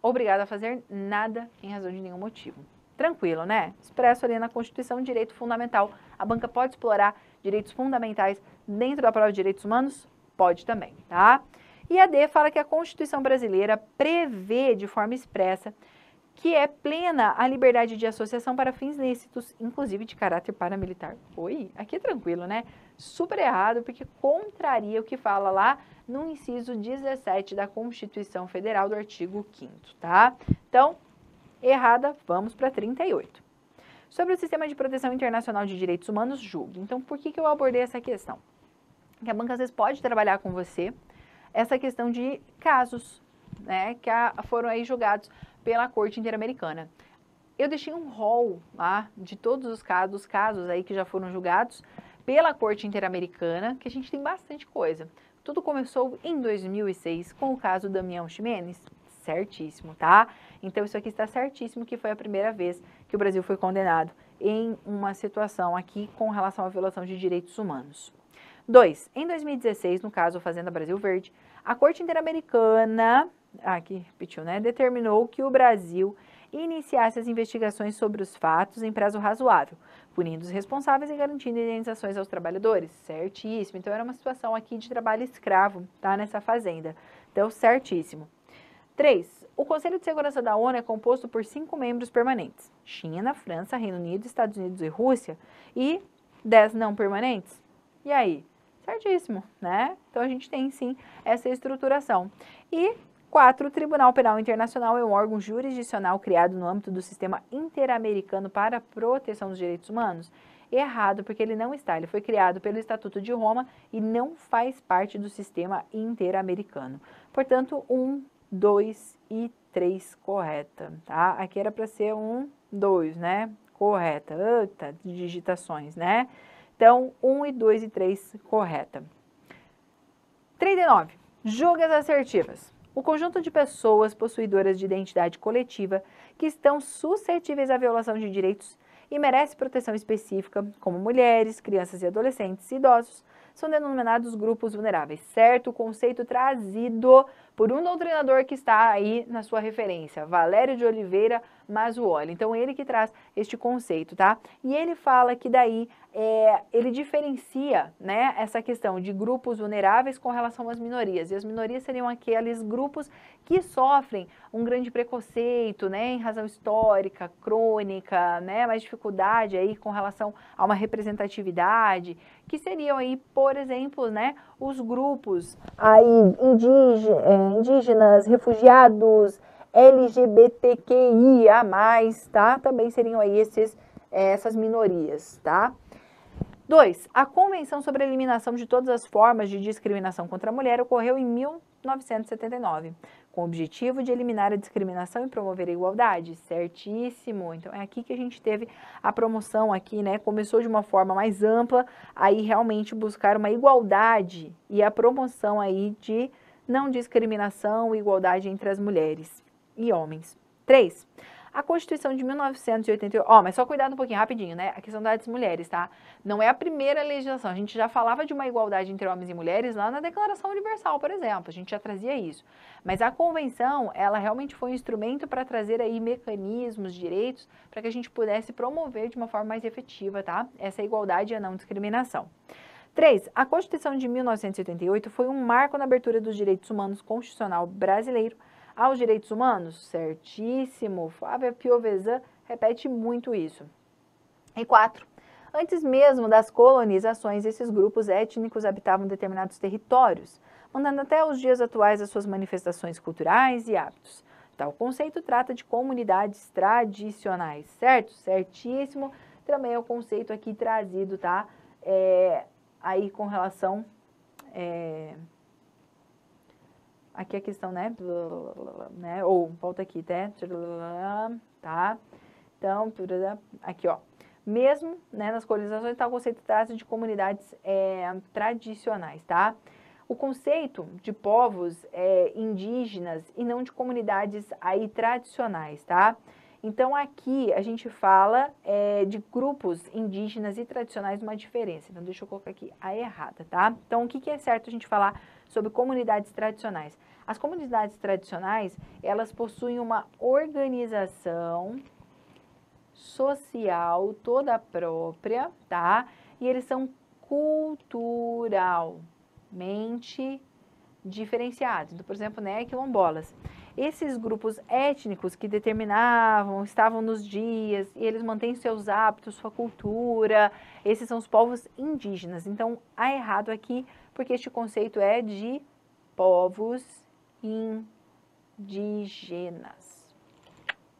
obrigado a fazer nada em razão de nenhum motivo. Tranquilo, né? Expresso ali na Constituição direito fundamental. A banca pode explorar direitos fundamentais dentro da prova de direitos humanos? Pode também, tá? E a D fala que a Constituição brasileira prevê de forma expressa que é plena a liberdade de associação para fins lícitos, inclusive de caráter paramilitar. Oi, aqui é tranquilo, né? Super errado, porque contraria o que fala lá no inciso 17 da Constituição Federal, do artigo 5 tá? Então, errada, vamos para 38. Sobre o Sistema de Proteção Internacional de Direitos Humanos, julgue. Então, por que, que eu abordei essa questão? Que a banca, às vezes, pode trabalhar com você essa questão de casos, né, que a, foram aí julgados pela Corte Interamericana. Eu deixei um rol lá de todos os casos, casos aí que já foram julgados pela Corte Interamericana, que a gente tem bastante coisa. Tudo começou em 2006 com o caso Damião Ximenes. Certíssimo, tá? Então isso aqui está certíssimo que foi a primeira vez que o Brasil foi condenado em uma situação aqui com relação à violação de direitos humanos. 2. Em 2016, no caso Fazenda Brasil Verde, a Corte Interamericana, ah, aqui repetiu, né, determinou que o Brasil iniciasse as investigações sobre os fatos em prazo razoável, punindo os responsáveis e garantindo indenizações aos trabalhadores. Certíssimo. Então, era uma situação aqui de trabalho escravo, tá? Nessa fazenda. Então, certíssimo. 3. O Conselho de Segurança da ONU é composto por cinco membros permanentes: China, França, Reino Unido, Estados Unidos e Rússia, e 10 não permanentes. E aí? Certíssimo, né? Então a gente tem sim essa estruturação. E 4. O Tribunal Penal Internacional é um órgão jurisdicional criado no âmbito do Sistema Interamericano para a Proteção dos Direitos Humanos. Errado, porque ele não está. Ele foi criado pelo Estatuto de Roma e não faz parte do sistema interamericano. Portanto, 1, 2 e 3 correta, tá? Aqui era para ser 1, 2, né? Correta. Eita, digitações, né? Então, 1 e 2 e 3 correta. 39. Julgas assertivas o conjunto de pessoas possuidoras de identidade coletiva que estão suscetíveis à violação de direitos e merece proteção específica, como mulheres, crianças e adolescentes, idosos, são denominados grupos vulneráveis, certo? O conceito trazido por um doutrinador que está aí na sua referência, Valério de Oliveira mas o óleo. Então, ele que traz este conceito, tá? E ele fala que daí é, ele diferencia né, essa questão de grupos vulneráveis com relação às minorias. E as minorias seriam aqueles grupos que sofrem um grande preconceito, né, em razão histórica, crônica, né, mais dificuldade aí com relação a uma representatividade, que seriam aí, por exemplo, né, os grupos aí é, indígenas, refugiados, LGBTQIA+, tá? Também seriam aí esses, é, essas minorias, tá? 2. A Convenção sobre a Eliminação de Todas as Formas de Discriminação contra a Mulher ocorreu em 1979, com o objetivo de eliminar a discriminação e promover a igualdade. Certíssimo. Então é aqui que a gente teve a promoção aqui, né? Começou de uma forma mais ampla, aí realmente buscar uma igualdade e a promoção aí de não discriminação e igualdade entre as mulheres e homens. 3. A Constituição de 1988. Ó, oh, mas só cuidado um pouquinho, rapidinho, né? A questão das mulheres, tá? Não é a primeira legislação. A gente já falava de uma igualdade entre homens e mulheres lá na Declaração Universal, por exemplo. A gente já trazia isso. Mas a Convenção, ela realmente foi um instrumento para trazer aí mecanismos, direitos, para que a gente pudesse promover de uma forma mais efetiva, tá? Essa igualdade e a não discriminação. 3. A Constituição de 1988 foi um marco na abertura dos direitos humanos constitucional brasileiro aos direitos humanos? Certíssimo. Flávia Piovesan repete muito isso. E quatro, antes mesmo das colonizações, esses grupos étnicos habitavam determinados territórios, mandando até os dias atuais as suas manifestações culturais e hábitos. Tal conceito trata de comunidades tradicionais, certo? Certíssimo. Também é o conceito aqui trazido, tá? É, aí com relação. É, aqui a questão, né? né? Ou, volta aqui, né? Tá? Então, aqui, ó. Mesmo né, nas colonizações, tal conceito traz de comunidades é, tradicionais, tá? O conceito de povos é, indígenas e não de comunidades aí tradicionais, tá? Então, aqui a gente fala é, de grupos indígenas e tradicionais, uma diferença. Então, deixa eu colocar aqui a errada, tá? Então, o que, que é certo a gente falar sobre comunidades tradicionais. As comunidades tradicionais, elas possuem uma organização social toda própria, tá? E eles são culturalmente diferenciados. Então, por exemplo, né, quilombolas. Esses grupos étnicos que determinavam, estavam nos dias, e eles mantêm seus hábitos, sua cultura, esses são os povos indígenas. Então, há errado aqui porque este conceito é de povos indígenas.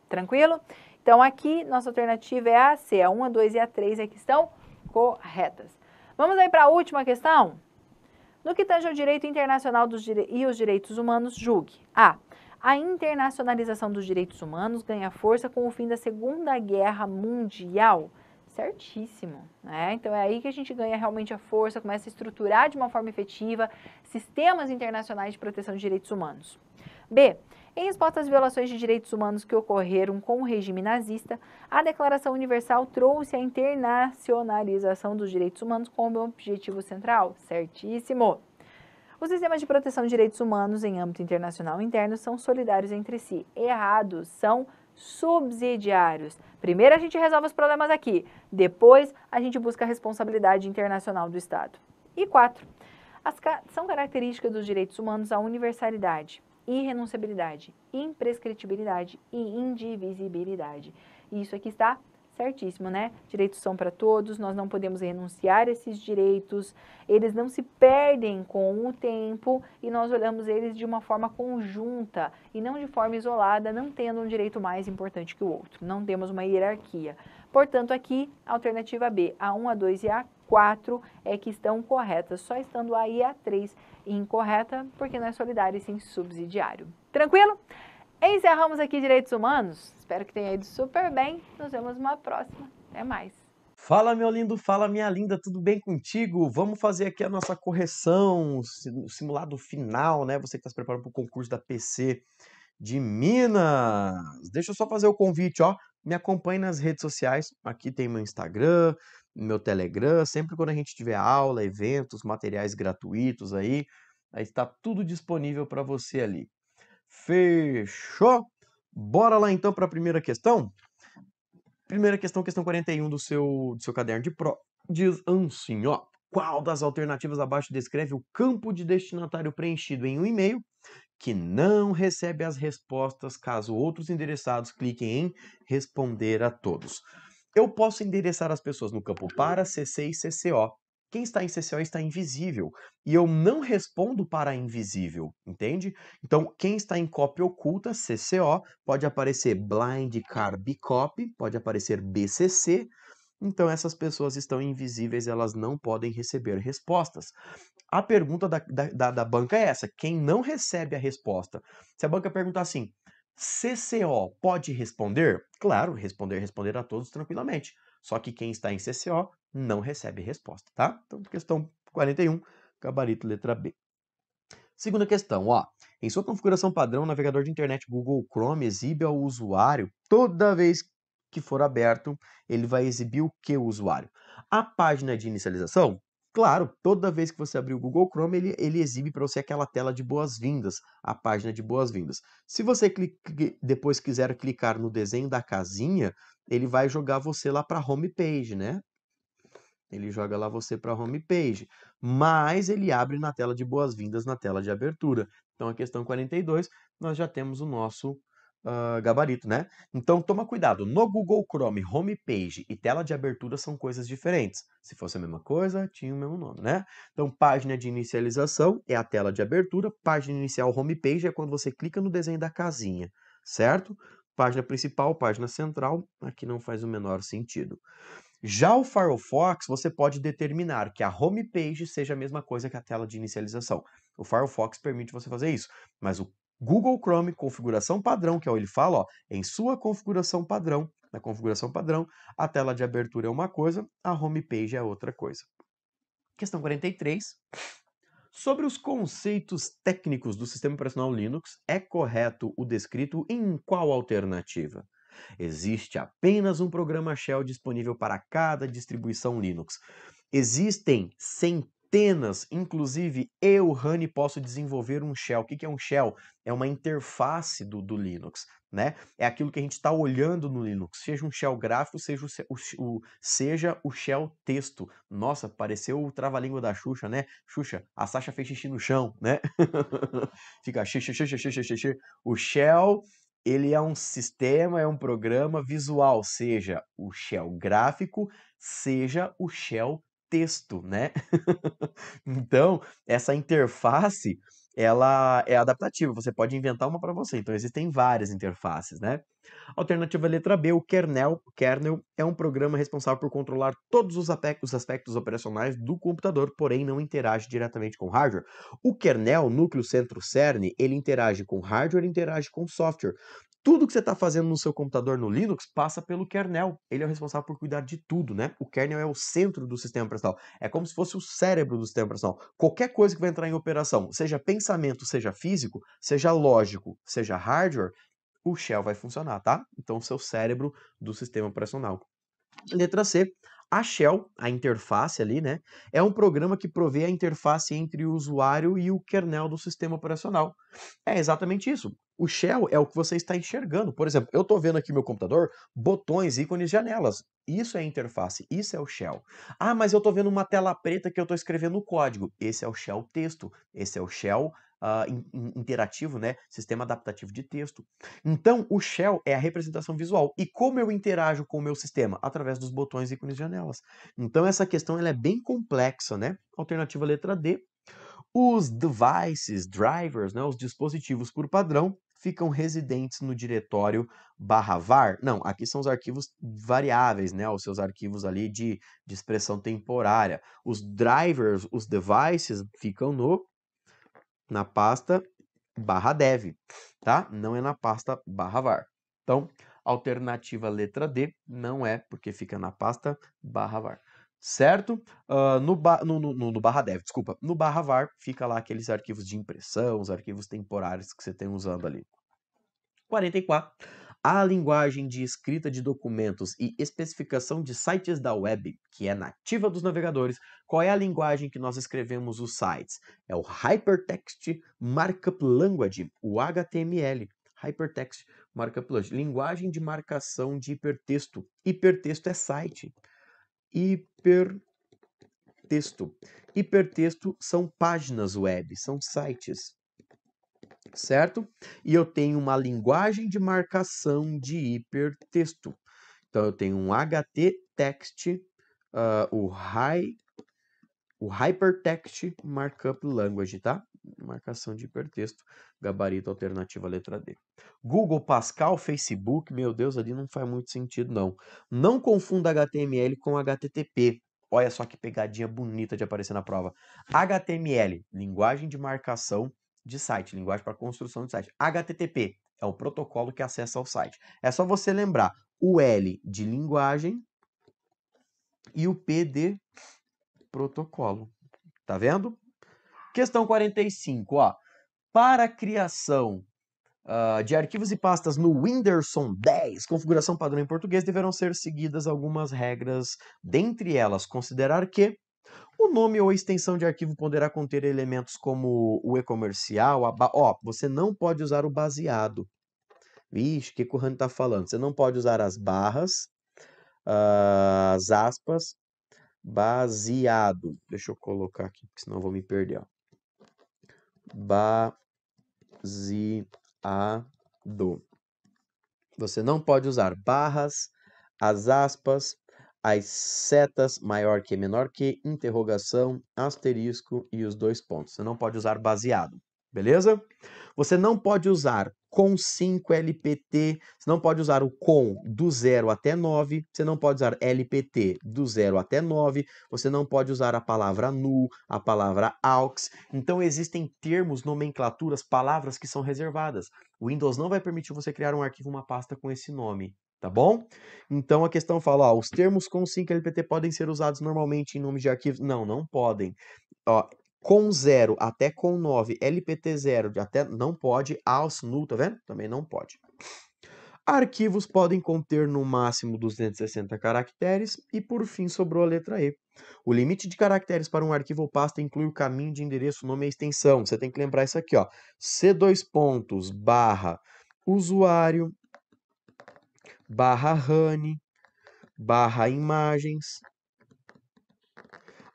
Tranquilo? Então, aqui, nossa alternativa é a C. A 1, a 2 e a 3 é que estão corretas. Vamos aí para a última questão? No que tange ao direito internacional dos dire... e os direitos humanos, julgue. A. A internacionalização dos direitos humanos ganha força com o fim da Segunda Guerra Mundial certíssimo, né? Então é aí que a gente ganha realmente a força, começa a estruturar de uma forma efetiva sistemas internacionais de proteção de direitos humanos. B. Em resposta às violações de direitos humanos que ocorreram com o regime nazista, a Declaração Universal trouxe a internacionalização dos direitos humanos como objetivo central. Certíssimo! Os sistemas de proteção de direitos humanos em âmbito internacional e interno são solidários entre si. Errados, são subsidiários. Primeiro a gente resolve os problemas aqui, depois, a gente busca a responsabilidade internacional do Estado. E quatro, ca são características dos direitos humanos a universalidade, irrenunciabilidade, imprescritibilidade e indivisibilidade. E isso aqui está certíssimo, né? Direitos são para todos, nós não podemos renunciar a esses direitos, eles não se perdem com o tempo e nós olhamos eles de uma forma conjunta e não de forma isolada, não tendo um direito mais importante que o outro. Não temos uma hierarquia. Portanto, aqui, alternativa B, A1, A2 e A4 é que estão corretas, só estando A e A3 incorreta, porque não é solidário e sim subsidiário. Tranquilo? Encerramos aqui Direitos Humanos. Espero que tenha ido super bem. Nos vemos uma próxima. Até mais. Fala, meu lindo, fala, minha linda, tudo bem contigo? Vamos fazer aqui a nossa correção, o simulado final, né? Você que está se preparando para o concurso da PC de Minas. Deixa eu só fazer o convite, ó. Me acompanhe nas redes sociais. Aqui tem meu Instagram, meu Telegram. Sempre quando a gente tiver aula, eventos, materiais gratuitos aí, aí está tudo disponível para você ali. Fechou? Bora lá então para a primeira questão? Primeira questão, questão 41 do seu, do seu caderno de pró. Diz assim, ó. Qual das alternativas abaixo descreve o campo de destinatário preenchido em um e-mail que não recebe as respostas caso outros endereçados cliquem em responder a todos? Eu posso endereçar as pessoas no campo para, CC e CCO, quem está em CCO está invisível. E eu não respondo para invisível, entende? Então, quem está em cópia oculta, CCO, pode aparecer blind car Copy, pode aparecer BCC. Então, essas pessoas estão invisíveis, elas não podem receber respostas. A pergunta da, da, da banca é essa: quem não recebe a resposta? Se a banca perguntar assim, CCO pode responder? Claro, responder, responder a todos tranquilamente. Só que quem está em CCO não recebe resposta, tá? Então, questão 41, gabarito letra B. Segunda questão, ó. Em sua configuração padrão, o navegador de internet Google Chrome exibe ao usuário, toda vez que for aberto, ele vai exibir o que o usuário? A página de inicialização Claro, toda vez que você abrir o Google Chrome, ele, ele exibe para você aquela tela de boas-vindas, a página de boas-vindas. Se você clique, depois quiser clicar no desenho da casinha, ele vai jogar você lá para a home page, né? Ele joga lá você para a home page, mas ele abre na tela de boas-vindas, na tela de abertura. Então, a questão 42, nós já temos o nosso uh, gabarito, né? Então toma cuidado. No Google Chrome, homepage e tela de abertura são coisas diferentes. Se fosse a mesma coisa, tinha o mesmo nome, né? Então página de inicialização é a tela de abertura, página inicial homepage é quando você clica no desenho da casinha, certo? Página principal, página central, aqui não faz o menor sentido. Já o Firefox, você pode determinar que a homepage seja a mesma coisa que a tela de inicialização. O Firefox permite você fazer isso, mas o Google Chrome, configuração padrão, que é o ele fala, ó, em sua configuração padrão, na configuração padrão, a tela de abertura é uma coisa, a homepage é outra coisa. Questão 43. Sobre os conceitos técnicos do sistema operacional Linux, é correto o descrito em qual alternativa? Existe apenas um programa shell disponível para cada distribuição Linux. Existem centenas apenas, inclusive eu, Rani, posso desenvolver um shell. O que é um shell? É uma interface do, do Linux, né? É aquilo que a gente está olhando no Linux, seja um shell gráfico, seja o, o, seja o shell texto. Nossa, pareceu o trava-língua da Xuxa, né? Xuxa, a Sasha fez xixi no chão, né? Fica xixi, xixi, xixi, xixi. O shell ele é um sistema, é um programa visual, seja o shell gráfico, seja o shell texto, né? então, essa interface, ela é adaptativa, você pode inventar uma para você. Então, existem várias interfaces, né? Alternativa letra B, o kernel, kernel é um programa responsável por controlar todos os aspectos operacionais do computador, porém não interage diretamente com hardware. O kernel, núcleo centro CERN, ele interage com hardware, interage com software. Tudo que você está fazendo no seu computador no Linux passa pelo kernel. Ele é o responsável por cuidar de tudo, né? O kernel é o centro do sistema operacional. É como se fosse o cérebro do sistema operacional. Qualquer coisa que vai entrar em operação, seja pensamento, seja físico, seja lógico, seja hardware, o shell vai funcionar, tá? Então, o seu cérebro do sistema operacional. Letra C, a Shell, a interface ali, né, é um programa que provê a interface entre o usuário e o kernel do sistema operacional. É exatamente isso. O shell é o que você está enxergando. Por exemplo, eu estou vendo aqui meu computador, botões, ícones, janelas. Isso é interface, isso é o shell. Ah, mas eu estou vendo uma tela preta que eu estou escrevendo o código. Esse é o shell texto, esse é o shell uh, interativo, né? Sistema adaptativo de texto. Então, o shell é a representação visual. E como eu interajo com o meu sistema? Através dos botões, ícones e janelas. Então, essa questão ela é bem complexa, né? Alternativa letra D. Os devices, drivers, né, os dispositivos por padrão, ficam residentes no diretório barra var. Não, aqui são os arquivos variáveis, né? Os seus arquivos ali de, de expressão temporária. Os drivers, os devices ficam no na pasta barra dev, tá? Não é na pasta barra var. Então, alternativa letra D não é, porque fica na pasta barra var. Certo? Uh, no, ba no, no, no, barra dev, desculpa. No barra var fica lá aqueles arquivos de impressão, os arquivos temporários que você tem usando ali. 44. A linguagem de escrita de documentos e especificação de sites da web, que é nativa dos navegadores, qual é a linguagem que nós escrevemos os sites? É o Hypertext Markup Language, o HTML. Hypertext Markup Language, linguagem de marcação de hipertexto. Hipertexto é site. Hipertexto. Hipertexto são páginas web, são sites certo? E eu tenho uma linguagem de marcação de hipertexto. Então eu tenho um HT text, uh, o high o Hypertext Markup Language, tá? Marcação de hipertexto, gabarito alternativa letra D. Google, Pascal, Facebook, meu Deus, ali não faz muito sentido, não. Não confunda HTML com HTTP. Olha só que pegadinha bonita de aparecer na prova. HTML, linguagem de marcação de site, linguagem para construção de site. HTTP é o protocolo que acessa ao site. É só você lembrar o L de linguagem e o P de protocolo. Tá vendo? Questão 45, ó. Para criação uh, de arquivos e pastas no Windows 10, configuração padrão em português, deverão ser seguidas algumas regras, dentre elas considerar que o nome ou extensão de arquivo poderá conter elementos como o e-comercial, ó, oh, você não pode usar o baseado. Vixe, o que, o Rani está falando? Você não pode usar as barras, ah, as aspas, baseado. Deixa eu colocar aqui, porque senão eu vou me perder. Ó. Baseado. Você não pode usar barras, as aspas, as setas maior que menor que, interrogação, asterisco e os dois pontos. Você não pode usar baseado, beleza? Você não pode usar com 5 LPT, você não pode usar o com do 0 até 9, você não pode usar LPT do 0 até 9, você não pode usar a palavra nu, a palavra aux. Então existem termos, nomenclaturas, palavras que são reservadas. O Windows não vai permitir você criar um arquivo, uma pasta com esse nome tá bom? Então a questão fala, ó, os termos com 5 LPT podem ser usados normalmente em nome de arquivos. Não, não podem. Ó, com 0 até com 9, LPT 0 até não pode, aos null, tá vendo? Também não pode. Arquivos podem conter no máximo 260 caracteres e por fim sobrou a letra E. O limite de caracteres para um arquivo ou pasta inclui o caminho de endereço, nome e extensão. Você tem que lembrar isso aqui, ó. C2 pontos barra usuário barra Honey, barra imagens.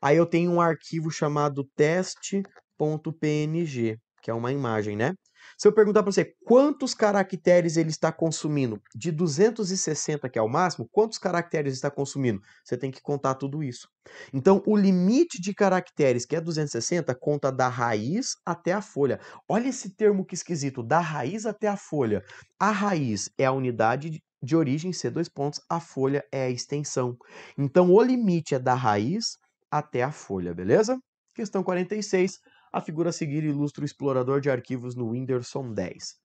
Aí eu tenho um arquivo chamado teste.png, que é uma imagem, né? Se eu perguntar para você quantos caracteres ele está consumindo, de 260, que é o máximo, quantos caracteres está consumindo? Você tem que contar tudo isso. Então, o limite de caracteres, que é 260, conta da raiz até a folha. Olha esse termo que esquisito, da raiz até a folha. A raiz é a unidade de origem C dois pontos, a folha é a extensão. Então o limite é da raiz até a folha, beleza? Questão 46. A figura a seguir ilustra o explorador de arquivos no Whindersson 10.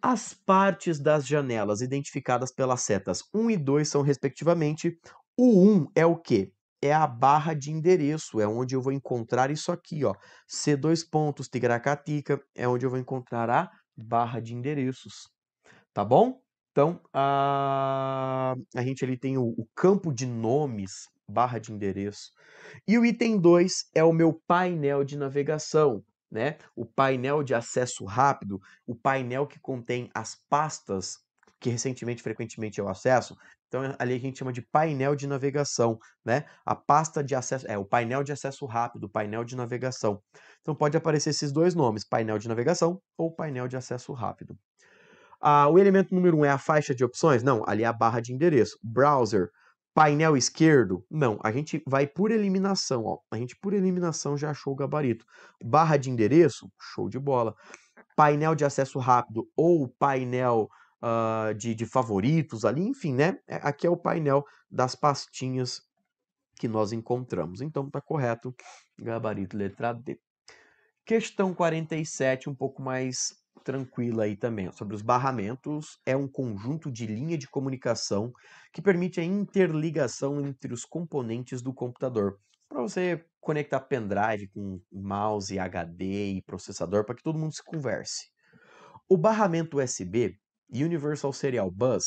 As partes das janelas identificadas pelas setas 1 e 2 são respectivamente o 1 é o quê? É a barra de endereço, é onde eu vou encontrar isso aqui, ó. C dois pontos, tigracatica, é onde eu vou encontrar a barra de endereços. Tá bom? Então, a, ah, a gente ali tem o, o campo de nomes, barra de endereço. E o item 2 é o meu painel de navegação, né? O painel de acesso rápido, o painel que contém as pastas que recentemente, frequentemente eu acesso. Então, é, ali a gente chama de painel de navegação, né? A pasta de acesso, é, o painel de acesso rápido, painel de navegação. Então, pode aparecer esses dois nomes, painel de navegação ou painel de acesso rápido, ah, o elemento número 1 um é a faixa de opções? Não, ali é a barra de endereço. Browser, painel esquerdo? Não, a gente vai por eliminação. Ó. A gente, por eliminação, já achou o gabarito. Barra de endereço? Show de bola. Painel de acesso rápido ou painel uh, de, de favoritos ali, enfim, né? É, aqui é o painel das pastinhas que nós encontramos. Então, está correto. Gabarito letra D. Questão 47, um pouco mais tranquila aí também, sobre os barramentos, é um conjunto de linha de comunicação que permite a interligação entre os componentes do computador. Para você conectar pendrive com mouse, HD e processador para que todo mundo se converse. O barramento USB Universal Serial Bus,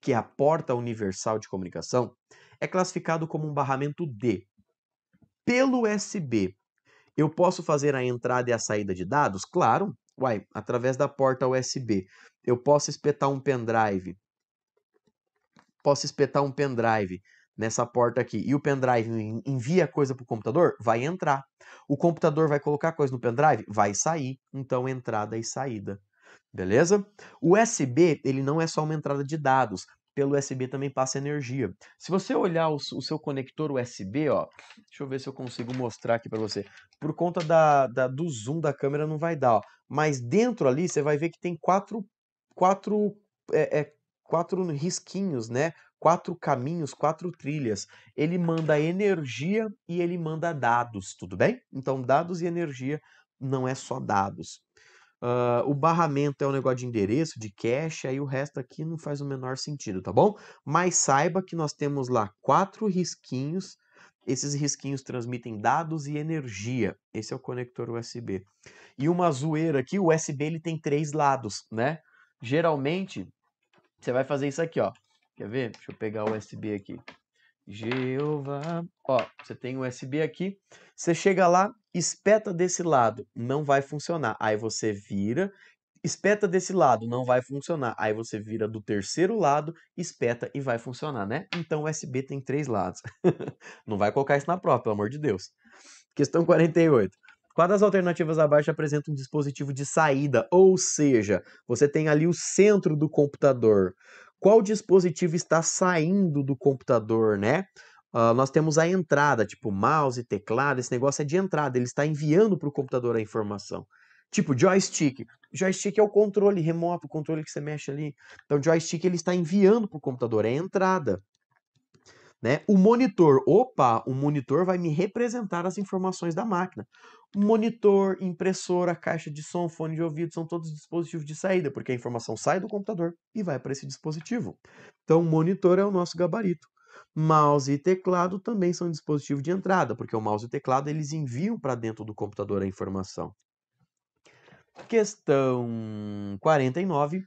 que é a porta universal de comunicação, é classificado como um barramento D. Pelo USB, eu posso fazer a entrada e a saída de dados? Claro, Uai, através da porta USB. Eu posso espetar um pendrive. Posso espetar um pendrive nessa porta aqui e o pendrive envia coisa para o computador, vai entrar. O computador vai colocar coisa no pendrive, vai sair. Então, entrada e saída. Beleza? O USB, ele não é só uma entrada de dados pelo USB também passa energia. Se você olhar o, o seu conector USB, ó, deixa eu ver se eu consigo mostrar aqui para você. Por conta da, da, do zoom da câmera não vai dar, ó. mas dentro ali você vai ver que tem quatro, quatro, é, é, quatro risquinhos, né? Quatro caminhos, quatro trilhas. Ele manda energia e ele manda dados, tudo bem? Então, dados e energia não é só dados. Uh, o barramento é um negócio de endereço, de cache, aí o resto aqui não faz o menor sentido, tá bom? Mas saiba que nós temos lá quatro risquinhos. Esses risquinhos transmitem dados e energia. Esse é o conector USB. E uma zoeira aqui, o USB ele tem três lados, né? Geralmente, você vai fazer isso aqui, ó. Quer ver? Deixa eu pegar o USB aqui. Jeová. Ó, você tem o USB aqui. Você chega lá, espeta desse lado, não vai funcionar. Aí você vira, espeta desse lado, não vai funcionar. Aí você vira do terceiro lado, espeta e vai funcionar, né? Então o USB tem três lados. não vai colocar isso na prova, pelo amor de Deus. Questão 48. Qual das alternativas abaixo apresenta um dispositivo de saída? Ou seja, você tem ali o centro do computador qual dispositivo está saindo do computador, né? Uh, nós temos a entrada, tipo mouse, teclado, esse negócio é de entrada, ele está enviando para o computador a informação. Tipo joystick. Joystick é o controle remoto, o controle que você mexe ali. Então, joystick ele está enviando para o computador, é a entrada. Né? O monitor, opa, o monitor vai me representar as informações da máquina. Monitor, impressora, caixa de som, fone de ouvido são todos dispositivos de saída, porque a informação sai do computador e vai para esse dispositivo. Então, o monitor é o nosso gabarito. Mouse e teclado também são dispositivos de entrada, porque o mouse e o teclado eles enviam para dentro do computador a informação. Questão 49.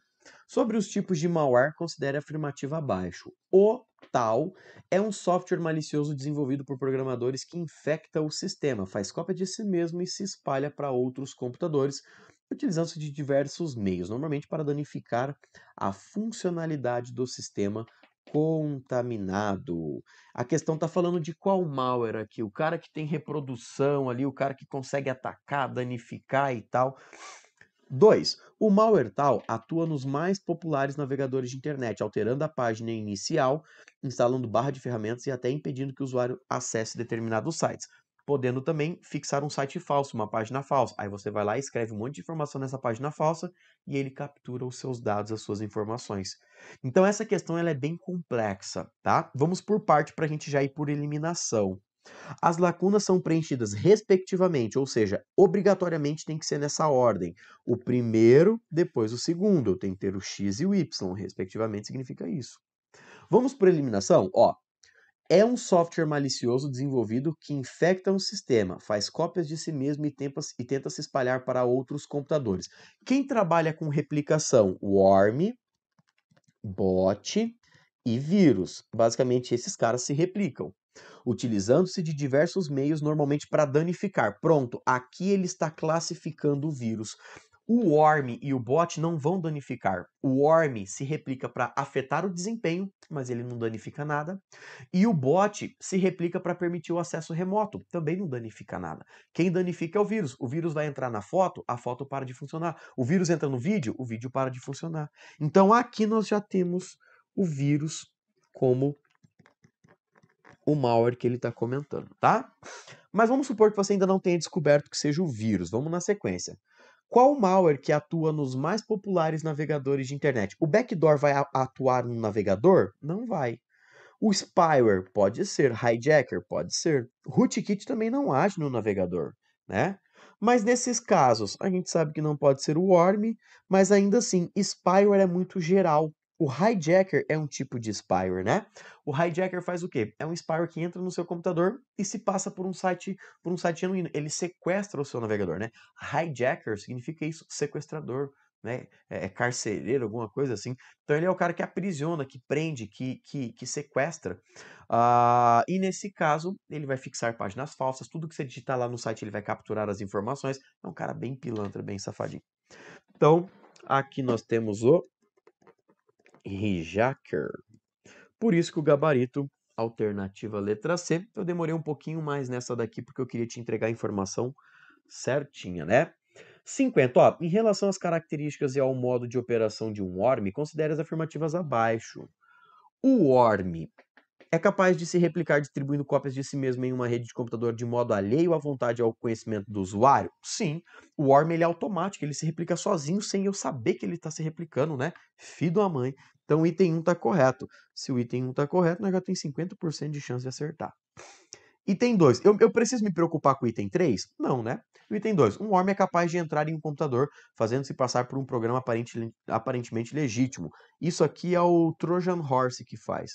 Sobre os tipos de malware, considere a afirmativa abaixo. O tal é um software malicioso desenvolvido por programadores que infecta o sistema, faz cópia de si mesmo e se espalha para outros computadores, utilizando-se de diversos meios, normalmente para danificar a funcionalidade do sistema contaminado. A questão tá falando de qual malware aqui, o cara que tem reprodução ali, o cara que consegue atacar, danificar e tal. Dois, o malware-tal atua nos mais populares navegadores de internet, alterando a página inicial, instalando barra de ferramentas e até impedindo que o usuário acesse determinados sites. Podendo também fixar um site falso, uma página falsa. Aí você vai lá e escreve um monte de informação nessa página falsa e ele captura os seus dados, as suas informações. Então essa questão ela é bem complexa, tá? Vamos por parte para a gente já ir por eliminação. As lacunas são preenchidas respectivamente, ou seja, obrigatoriamente tem que ser nessa ordem. O primeiro, depois o segundo. Tem que ter o x e o y, respectivamente, significa isso. Vamos por eliminação? Ó, é um software malicioso desenvolvido que infecta um sistema, faz cópias de si mesmo e, tempas, e tenta se espalhar para outros computadores. Quem trabalha com replicação? Worm, bot e vírus. Basicamente, esses caras se replicam utilizando-se de diversos meios normalmente para danificar. Pronto, aqui ele está classificando o vírus. O worm e o bot não vão danificar. O worm se replica para afetar o desempenho, mas ele não danifica nada. E o bot se replica para permitir o acesso remoto, também não danifica nada. Quem danifica é o vírus. O vírus vai entrar na foto, a foto para de funcionar. O vírus entra no vídeo, o vídeo para de funcionar. Então aqui nós já temos o vírus como o malware que ele está comentando, tá? Mas vamos supor que você ainda não tenha descoberto que seja o vírus. Vamos na sequência. Qual malware que atua nos mais populares navegadores de internet? O backdoor vai atuar no navegador? Não vai. O spyware pode ser, hijacker pode ser. Rootkit também não age no navegador, né? Mas nesses casos, a gente sabe que não pode ser o worm, mas ainda assim, spyware é muito geral. O hijacker é um tipo de spyware, né? O hijacker faz o quê? É um spyware que entra no seu computador e se passa por um site, por um site genuíno. Ele sequestra o seu navegador, né? Hijacker significa isso, sequestrador, né? É, é carcereiro, alguma coisa assim. Então ele é o cara que aprisiona, que prende, que, que, que sequestra. Uh, e nesse caso, ele vai fixar páginas falsas. Tudo que você digitar lá no site, ele vai capturar as informações. É um cara bem pilantra, bem safadinho. Então, aqui nós temos o Hijacker. Por isso que o gabarito, alternativa letra C, eu demorei um pouquinho mais nessa daqui porque eu queria te entregar a informação certinha, né? 50. Ó, em relação às características e ao modo de operação de um ORM, considere as afirmativas abaixo. O ORM é capaz de se replicar distribuindo cópias de si mesmo em uma rede de computador de modo alheio à vontade ao conhecimento do usuário? Sim, o ORM ele é automático, ele se replica sozinho sem eu saber que ele está se replicando, né? Fido a mãe. Então o item 1 está correto. Se o item 1 está correto, nós já tem 50% de chance de acertar. Item 2. Eu, eu, preciso me preocupar com o item 3? Não, né? O item 2. Um worm é capaz de entrar em um computador fazendo-se passar por um programa aparente, aparentemente legítimo. Isso aqui é o Trojan Horse que faz.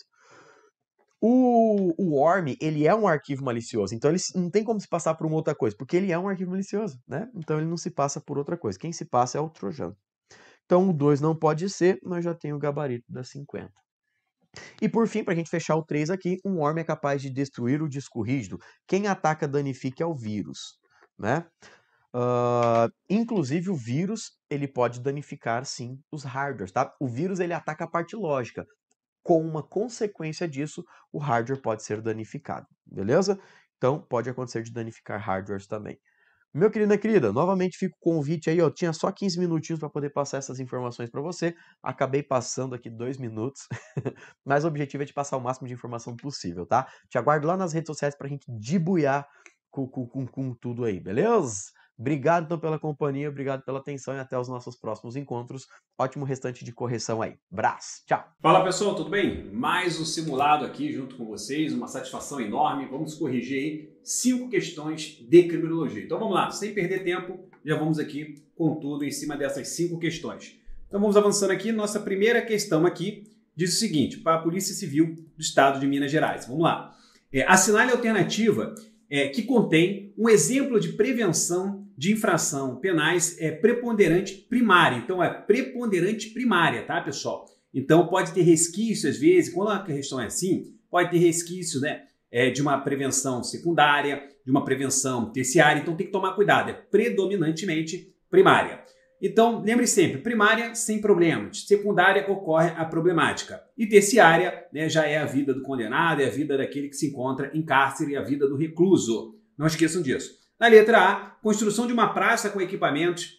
O, o ORM, ele é um arquivo malicioso, então ele não tem como se passar por uma outra coisa, porque ele é um arquivo malicioso, né? Então ele não se passa por outra coisa. Quem se passa é o Trojan. Então o 2 não pode ser, mas já tem o gabarito da 50. E por fim, para a gente fechar o 3 aqui, um worm é capaz de destruir o disco rígido. Quem ataca danifique ao é vírus. Né? Uh, inclusive o vírus ele pode danificar sim os hardwares, tá? O vírus ele ataca a parte lógica. Com uma consequência disso, o hardware pode ser danificado, beleza? Então pode acontecer de danificar hardwares também. Meu querido, e querida, novamente fica o convite aí, ó. Tinha só 15 minutinhos para poder passar essas informações para você. Acabei passando aqui dois minutos, mas o objetivo é te passar o máximo de informação possível, tá? Te aguardo lá nas redes sociais para a gente dibuiar com, com, com, com tudo aí, beleza? Obrigado então, pela companhia, obrigado pela atenção e até os nossos próximos encontros. Ótimo restante de correção aí. braço. tchau. Fala pessoal, tudo bem? Mais um simulado aqui junto com vocês, uma satisfação enorme. Vamos corrigir aí cinco questões de criminologia. Então vamos lá, sem perder tempo, já vamos aqui com tudo em cima dessas cinco questões. Então vamos avançando aqui. Nossa primeira questão aqui diz o seguinte: para a Polícia Civil do Estado de Minas Gerais. Vamos lá. É, assinale a alternativa é, que contém um exemplo de prevenção de infração penais é preponderante primária. Então, é preponderante primária, tá, pessoal? Então, pode ter resquício, às vezes, quando a questão é assim, pode ter resquício, né? É, de uma prevenção secundária, de uma prevenção terciária, então tem que tomar cuidado, é predominantemente primária. Então, lembre sempre, primária sem problemas, secundária ocorre a problemática. E terciária né, já é a vida do condenado, é a vida daquele que se encontra em cárcere, é a vida do recluso. Não esqueçam disso. Na letra A, construção de uma praça com equipamentos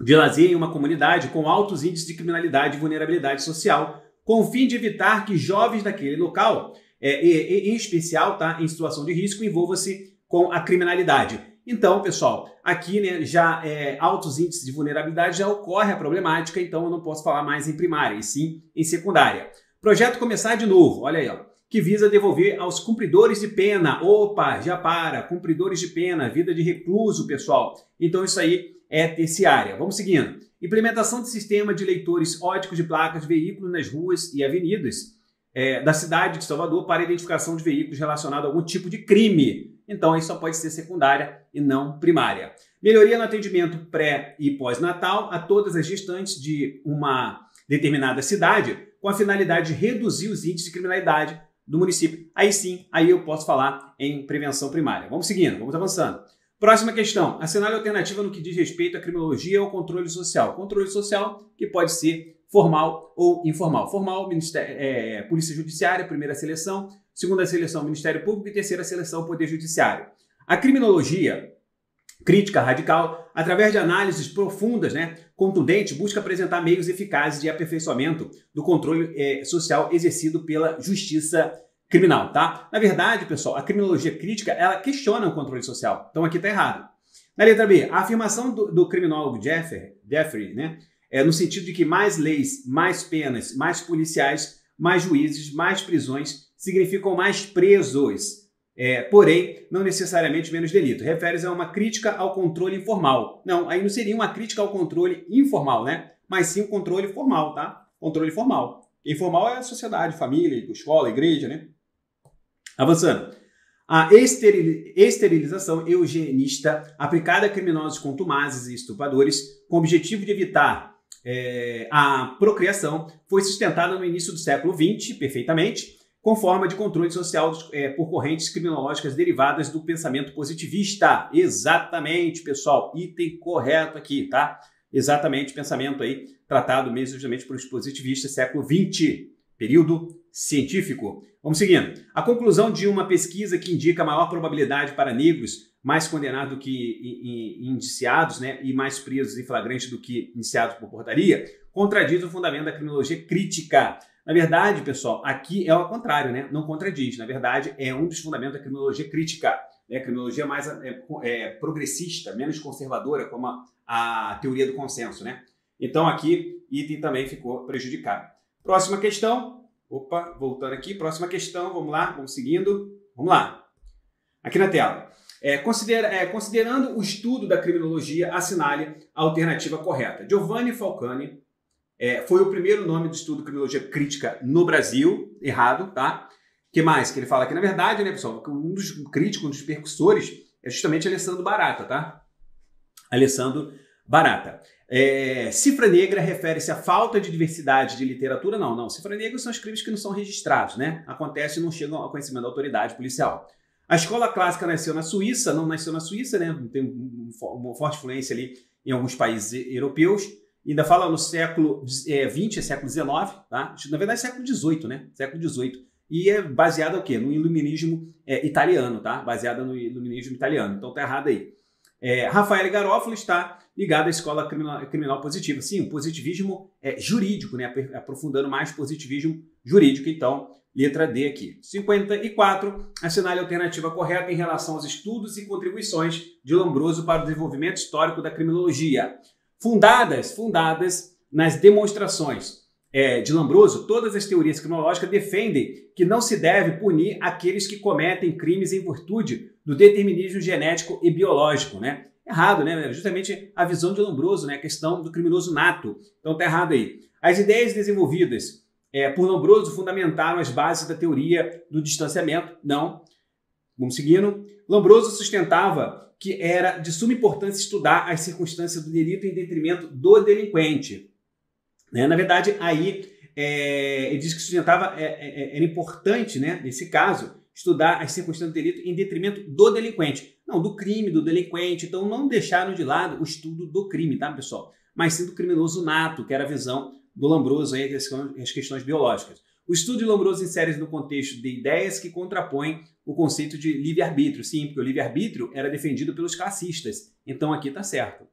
de lazer em uma comunidade com altos índices de criminalidade e vulnerabilidade social, com o fim de evitar que jovens daquele local, é, e, e, em especial, tá, em situação de risco, envolvam-se com a criminalidade. Então, pessoal, aqui né, já é, altos índices de vulnerabilidade já ocorre a problemática, então eu não posso falar mais em primária, e sim em secundária. Projeto começar de novo, olha aí, ó que visa devolver aos cumpridores de pena. Opa, já para, cumpridores de pena, vida de recluso, pessoal. Então isso aí é terciária. Vamos seguindo. Implementação de sistema de leitores óticos de placas de veículos nas ruas e avenidas é, da cidade de Salvador para identificação de veículos relacionados a algum tipo de crime. Então isso só pode ser secundária e não primária. Melhoria no atendimento pré e pós-natal a todas as gestantes de uma determinada cidade com a finalidade de reduzir os índices de criminalidade do município. Aí sim, aí eu posso falar em prevenção primária. Vamos seguindo, vamos avançando. Próxima questão: assinale alternativa no que diz respeito à criminologia ou controle social. Controle social que pode ser formal ou informal. Formal, ministério, é, é, Polícia Judiciária, primeira seleção, segunda seleção, Ministério Público e terceira seleção, Poder Judiciário. A criminologia crítica radical, através de análises profundas, né, contundentes, busca apresentar meios eficazes de aperfeiçoamento do controle é, social exercido pela justiça criminal, tá? Na verdade, pessoal, a criminologia crítica, ela questiona o controle social. Então aqui está errado. Na letra B, a afirmação do, do criminólogo Jeffrey, Jeffrey, né, é no sentido de que mais leis, mais penas, mais policiais, mais juízes, mais prisões significam mais presos é, porém, não necessariamente menos delito. Refere-se a uma crítica ao controle informal. Não, aí não seria uma crítica ao controle informal, né? Mas sim o controle formal, tá? Controle formal. Informal é a sociedade, família, escola, igreja, né? Avançando. A esterilização eugenista aplicada a criminosos contumazes e estupradores com o objetivo de evitar é, a procriação foi sustentada no início do século XX, perfeitamente, com forma de controle social é, por correntes criminológicas derivadas do pensamento positivista. Exatamente, pessoal, item correto aqui, tá? Exatamente, pensamento aí tratado mesmo justamente pelos positivistas século XX, período científico. Vamos seguindo. A conclusão de uma pesquisa que indica maior probabilidade para negros mais condenados do que indiciados, né, e mais presos em flagrante do que indiciados por portaria, contradiz o fundamento da criminologia crítica na verdade, pessoal, aqui é o contrário, né? Não contradiz. Na verdade, é um dos fundamentos da criminologia crítica, né? A criminologia mais é, é, progressista, menos conservadora, como a, a, teoria do consenso, né? Então, aqui, item também ficou prejudicado. Próxima questão. Opa, voltando aqui. Próxima questão, vamos lá, vamos seguindo. Vamos lá. Aqui na tela. É, considera, é, considerando o estudo da criminologia, assinale a alternativa correta. Giovanni Falcani é, foi o primeiro nome do estudo de criminologia crítica no Brasil, errado, tá? que mais? Que ele fala que, na verdade, né, pessoal, um dos críticos, um dos percussores é justamente Alessandro Barata, tá? Alessandro Barata. É, cifra negra refere-se à falta de diversidade de literatura? Não, não. Cifra negra são os crimes que não são registrados, né? Acontece e não chegam ao conhecimento da autoridade policial. A escola clássica nasceu na Suíça, não nasceu na Suíça, né? Tem uma forte influência ali em alguns países europeus ainda fala no século XX, é, é, século XIX, tá? na verdade é século XVIII, né? Século XVIII. E é baseada o quê? No iluminismo é, italiano, tá? Baseada no iluminismo italiano. Então tá errado aí. É, Rafael Garofalo está ligado à escola criminal, criminal positiva. Sim, o positivismo é jurídico, né? aprofundando mais positivismo jurídico. Então, letra D aqui. 54, assinale a alternativa correta em relação aos estudos e contribuições de Lombroso para o desenvolvimento histórico da criminologia fundadas, fundadas nas demonstrações é, de Lambroso, todas as teorias criminológicas defendem que não se deve punir aqueles que cometem crimes em virtude do determinismo genético e biológico, né? Errado, né? É justamente a visão de Lombroso, né? A questão do criminoso nato. Então tá errado aí. As ideias desenvolvidas é, por Lombroso fundamentaram as bases da teoria do distanciamento, não. Vamos seguindo. Lambroso sustentava que era de suma importância estudar as circunstâncias do delito em detrimento do delinquente. Né? Na verdade, aí é, ele diz que sustentava é, é, é, era importante, né, nesse caso, estudar as circunstâncias do delito em detrimento do delinquente. Não, do crime, do delinquente. Então, não deixaram de lado o estudo do crime, tá, pessoal? Mas sim do criminoso nato, que era a visão do Lambroso aí, as questões biológicas. O estudo de Lambroso insere-se no contexto de ideias que contrapõem o conceito de livre-arbítrio. Sim, porque o livre-arbítrio era defendido pelos classistas. Então aqui está certo.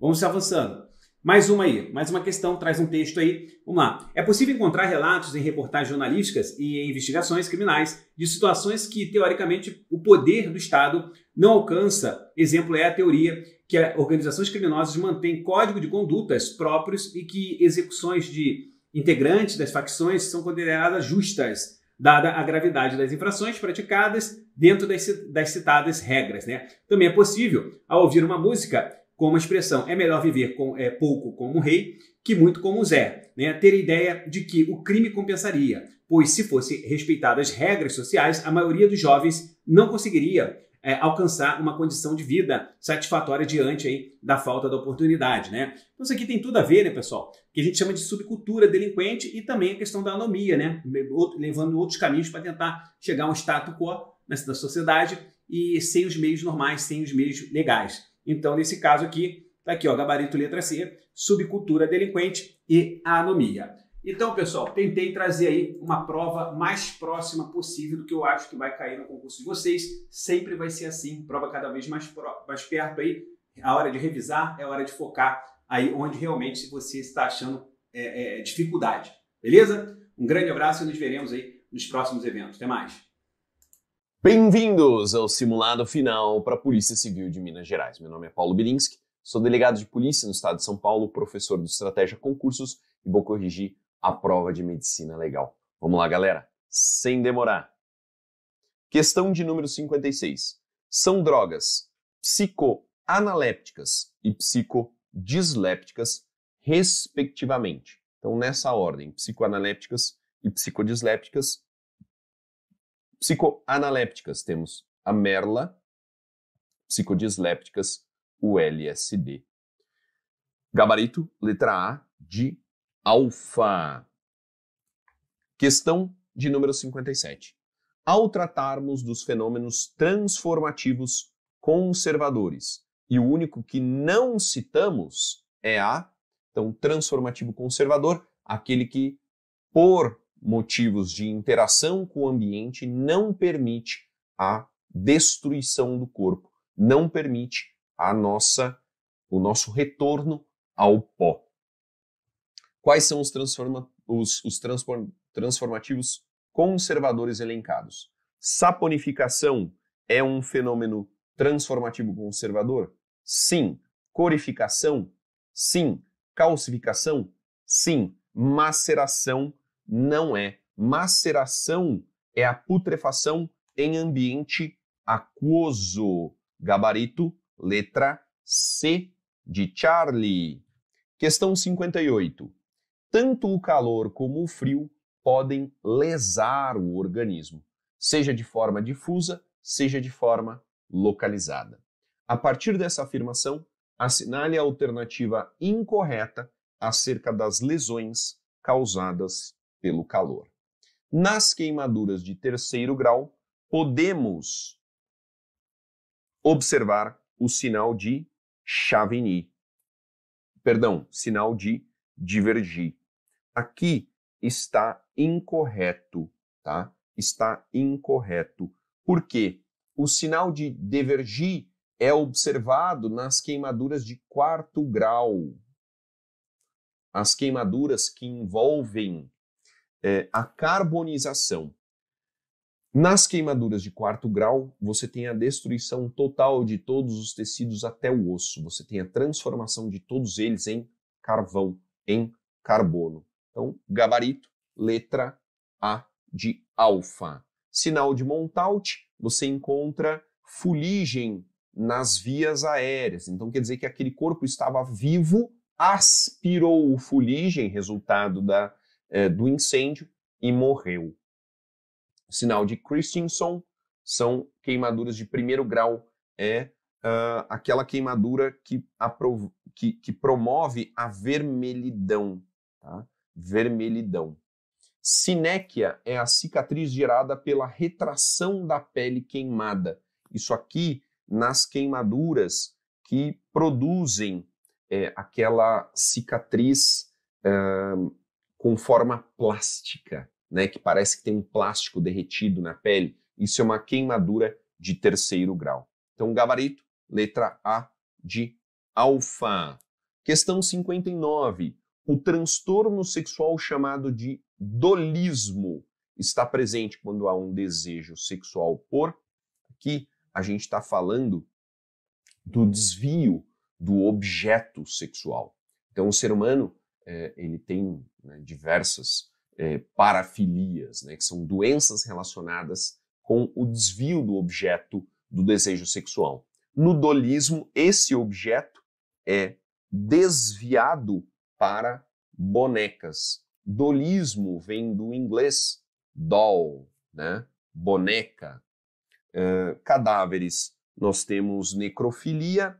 Vamos avançando. Mais uma aí, mais uma questão, traz um texto aí. Vamos lá. É possível encontrar relatos em reportagens jornalísticas e em investigações criminais de situações que, teoricamente, o poder do Estado não alcança. Exemplo é a teoria que organizações criminosas mantêm código de condutas próprios e que execuções de integrantes das facções são consideradas justas dada a gravidade das infrações praticadas dentro das, das citadas regras. Né? Também é possível, ao ouvir uma música com a expressão é melhor viver com, é, pouco como rei que muito como Zé, né? ter ideia de que o crime compensaria, pois se fossem respeitadas regras sociais, a maioria dos jovens não conseguiria é, alcançar uma condição de vida satisfatória diante aí da falta da oportunidade, né? Então isso aqui tem tudo a ver, né, pessoal? Que a gente chama de subcultura delinquente e também a questão da anomia, né? Levando outros caminhos para tentar chegar a um status quo na sociedade e sem os meios normais, sem os meios legais. Então, nesse caso aqui, tá aqui, ó, gabarito letra C, subcultura delinquente e anomia. Então, pessoal, tentei trazer aí uma prova mais próxima possível do que eu acho que vai cair no concurso de vocês. Sempre vai ser assim, prova cada vez mais, pro... mais perto aí. A é hora de revisar é a hora de focar aí onde realmente você está achando é, é, dificuldade. Beleza? Um grande abraço e nos veremos aí nos próximos eventos. Até mais. Bem-vindos ao simulado final para a Polícia Civil de Minas Gerais. Meu nome é Paulo Bilinski, sou delegado de polícia no estado de São Paulo, professor do Estratégia Concursos e vou corrigir a prova de medicina legal. Vamos lá, galera, sem demorar. Questão de número 56. São drogas psicoanalépticas e psicodislépticas, respectivamente. Então, nessa ordem, psicoanalépticas e psicodislépticas. Psicoanalépticas temos a Merla, psicodislépticas, o LSD. Gabarito, letra A de alfa. Questão de número 57. Ao tratarmos dos fenômenos transformativos conservadores, e o único que não citamos é a, então, transformativo conservador, aquele que, por motivos de interação com o ambiente, não permite a destruição do corpo, não permite a nossa o nosso retorno ao pó. Quais são os, transforma os, os transform transformativos conservadores elencados? Saponificação é um fenômeno transformativo conservador? Sim. Corificação? Sim. Calcificação? Sim. Maceração não é. Maceração é a putrefação em ambiente aquoso. Gabarito, letra C de Charlie. Questão 58 tanto o calor como o frio podem lesar o organismo, seja de forma difusa, seja de forma localizada. A partir dessa afirmação, assinale a alternativa incorreta acerca das lesões causadas pelo calor. Nas queimaduras de terceiro grau, podemos observar o sinal de Chavigny, perdão, sinal de divergir aqui está incorreto, tá? Está incorreto. porque O sinal de Devergy é observado nas queimaduras de quarto grau. As queimaduras que envolvem é, a carbonização. Nas queimaduras de quarto grau, você tem a destruição total de todos os tecidos até o osso. Você tem a transformação de todos eles em carvão, em carbono. Então, gabarito, letra A de alfa. Sinal de Montaut, você encontra fuligem nas vias aéreas. Então, quer dizer que aquele corpo estava vivo, aspirou o fuligem, resultado da, eh, do incêndio, e morreu. Sinal de Christensen são queimaduras de primeiro grau, é uh, aquela queimadura que, que, que promove a vermelhidão. Tá? vermelhidão. Sinéquia é a cicatriz gerada pela retração da pele queimada. Isso aqui nas queimaduras que produzem é, aquela cicatriz é, com forma plástica, né, que parece que tem um plástico derretido na pele. Isso é uma queimadura de terceiro grau. Então, gabarito, letra A de alfa. Questão 59 o transtorno sexual chamado de dolismo está presente quando há um desejo sexual por. Aqui a gente está falando do desvio do objeto sexual. Então, o ser humano é, ele tem né, diversas é, parafilias, né, que são doenças relacionadas com o desvio do objeto do desejo sexual. No dolismo, esse objeto é desviado para bonecas. Dolismo vem do inglês doll, né? boneca. Uh, cadáveres, nós temos necrofilia.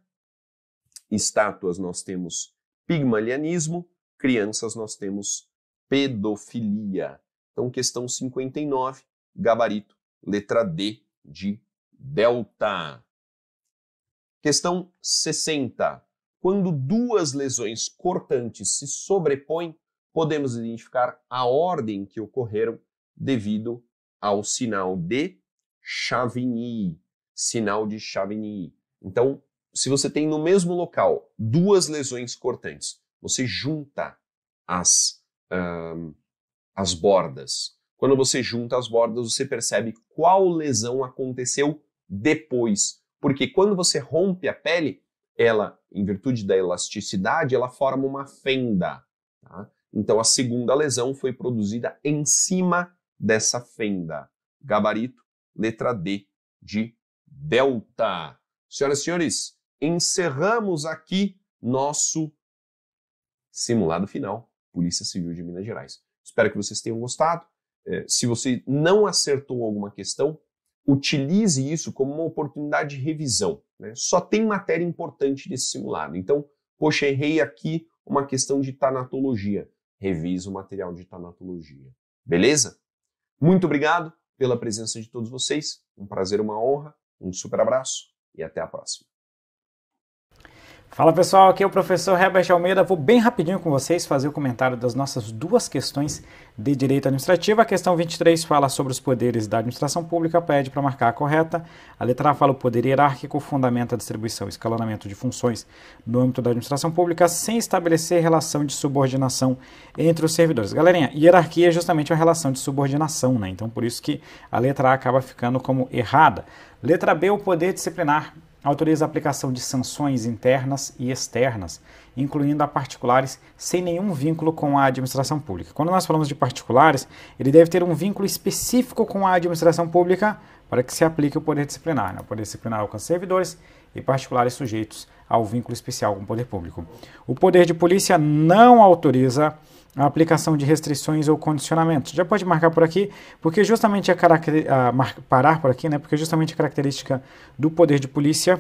Estátuas, nós temos pigmalianismo. Crianças, nós temos pedofilia. Então, questão 59, gabarito, letra D de delta. Questão 60. Quando duas lesões cortantes se sobrepõem, podemos identificar a ordem que ocorreram devido ao sinal de Chavigny, sinal de Chavigny. Então, se você tem no mesmo local duas lesões cortantes, você junta as, as bordas. Quando você junta as bordas, você percebe qual lesão aconteceu depois. Porque quando você rompe a pele, ela, em virtude da elasticidade, ela forma uma fenda. Tá? Então a segunda lesão foi produzida em cima dessa fenda. Gabarito, letra D de delta. Senhoras e senhores, encerramos aqui nosso simulado final, Polícia Civil de Minas Gerais. Espero que vocês tenham gostado. Eh, se você não acertou alguma questão, utilize isso como uma oportunidade de revisão. Né? Só tem matéria importante desse simulado. Então, poxa, errei aqui uma questão de tanatologia. Revisa o material de tanatologia. Beleza? Muito obrigado pela presença de todos vocês. Um prazer, uma honra. Um super abraço e até a próxima. Fala pessoal, aqui é o professor Herbert Almeida. Vou bem rapidinho com vocês fazer o comentário das nossas duas questões de direito administrativo. A questão 23 fala sobre os poderes da administração pública, pede para marcar a correta. A letra A fala o poder hierárquico, fundamenta a distribuição e escalonamento de funções no âmbito da administração pública, sem estabelecer relação de subordinação entre os servidores. Galerinha, hierarquia é justamente uma relação de subordinação, né? Então por isso que a letra A acaba ficando como errada. Letra B, o poder disciplinar autoriza a aplicação de sanções internas e externas, incluindo a particulares sem nenhum vínculo com a administração pública. Quando nós falamos de particulares, ele deve ter um vínculo específico com a administração pública para que se aplique o poder disciplinar. Né? O poder disciplinar alcança servidores e particulares sujeitos ao vínculo especial com o poder público. O poder de polícia não autoriza a aplicação de restrições ou condicionamentos. Já pode marcar por aqui, porque justamente a, caracter... parar por aqui, né? Porque justamente a característica do poder de polícia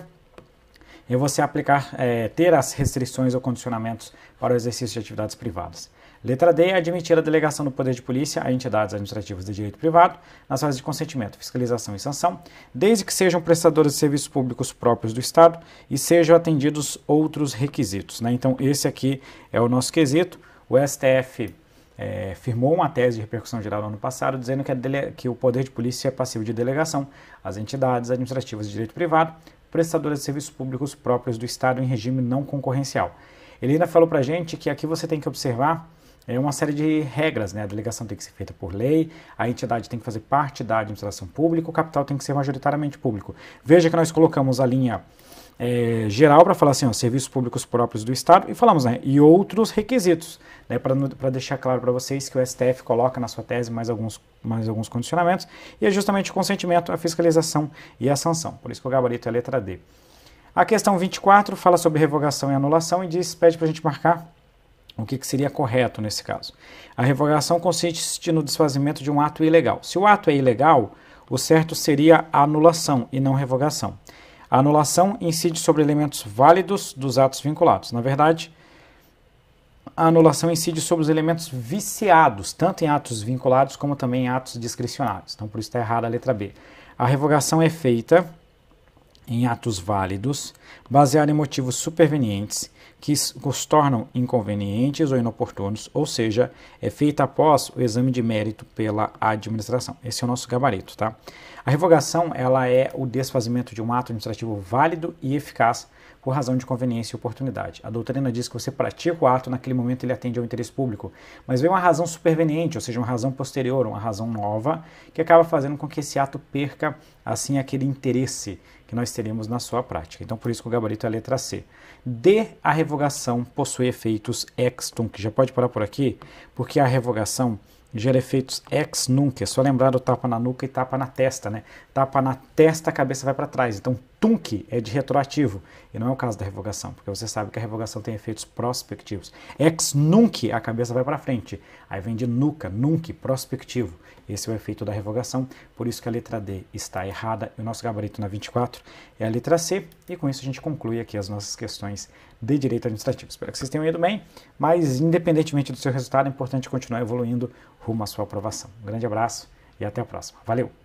é você aplicar, é, ter as restrições ou condicionamentos para o exercício de atividades privadas. Letra D admitir a delegação do poder de polícia a entidades administrativas de direito privado nas fases de consentimento, fiscalização e sanção, desde que sejam prestadores de serviços públicos próprios do Estado e sejam atendidos outros requisitos. Né? Então, esse aqui é o nosso quesito. O STF é, firmou uma tese de repercussão geral no ano passado, dizendo que, dele... que, o poder de polícia é passivo de delegação às entidades administrativas de direito privado, prestadoras de serviços públicos próprios do Estado em regime não concorrencial. Ele ainda falou para gente que aqui você tem que observar é, uma série de regras, né? A delegação tem que ser feita por lei, a entidade tem que fazer parte da administração pública, o capital tem que ser majoritariamente público. Veja que nós colocamos a linha é, geral para falar assim, ó, serviços públicos próprios do Estado e falamos, né, e outros requisitos, né, para deixar claro para vocês que o STF coloca na sua tese mais alguns, mais alguns condicionamentos e é justamente o consentimento, a fiscalização e a sanção. Por isso que o gabarito é a letra D. A questão 24 fala sobre revogação e anulação e diz, pede para a gente marcar o que, que, seria correto nesse caso. A revogação consiste no desfazimento de um ato ilegal. Se o ato é ilegal, o certo seria a anulação e não revogação. A anulação incide sobre elementos válidos dos atos vinculados. Na verdade, a anulação incide sobre os elementos viciados, tanto em atos vinculados como também em atos discricionários. Então, por isso está errada a letra B. A revogação é feita em atos válidos, baseada em motivos supervenientes que os tornam inconvenientes ou inoportunos, ou seja, é feita após o exame de mérito pela administração. Esse é o nosso gabarito, tá? A revogação ela é o desfazimento de um ato administrativo válido e eficaz por razão de conveniência e oportunidade. A doutrina diz que você pratica o ato, naquele momento ele atende ao interesse público, mas vem uma razão superveniente, ou seja, uma razão posterior, uma razão nova, que acaba fazendo com que esse ato perca, assim, aquele interesse que nós teríamos na sua prática. Então, por isso que o gabarito é a letra C. D, a revogação possui efeitos extum, que Já pode parar por aqui, porque a revogação gera efeitos ex nunc, é só lembrar do tapa na nuca e tapa na testa, né? Tapa na testa, a cabeça vai para trás. Então, TUNC é de retroativo, e não é o caso da revogação, porque você sabe que a revogação tem efeitos prospectivos. Ex nunc, a cabeça vai para frente, aí vem de nuca, nunc, prospectivo. Esse é o efeito da revogação, por isso que a letra D está errada, e o nosso gabarito na 24 é a letra C, e com isso a gente conclui aqui as nossas questões de direito administrativo. Espero que vocês tenham ido bem, mas independentemente do seu resultado, é importante continuar evoluindo rumo à sua aprovação. Um grande abraço e até a próxima. Valeu!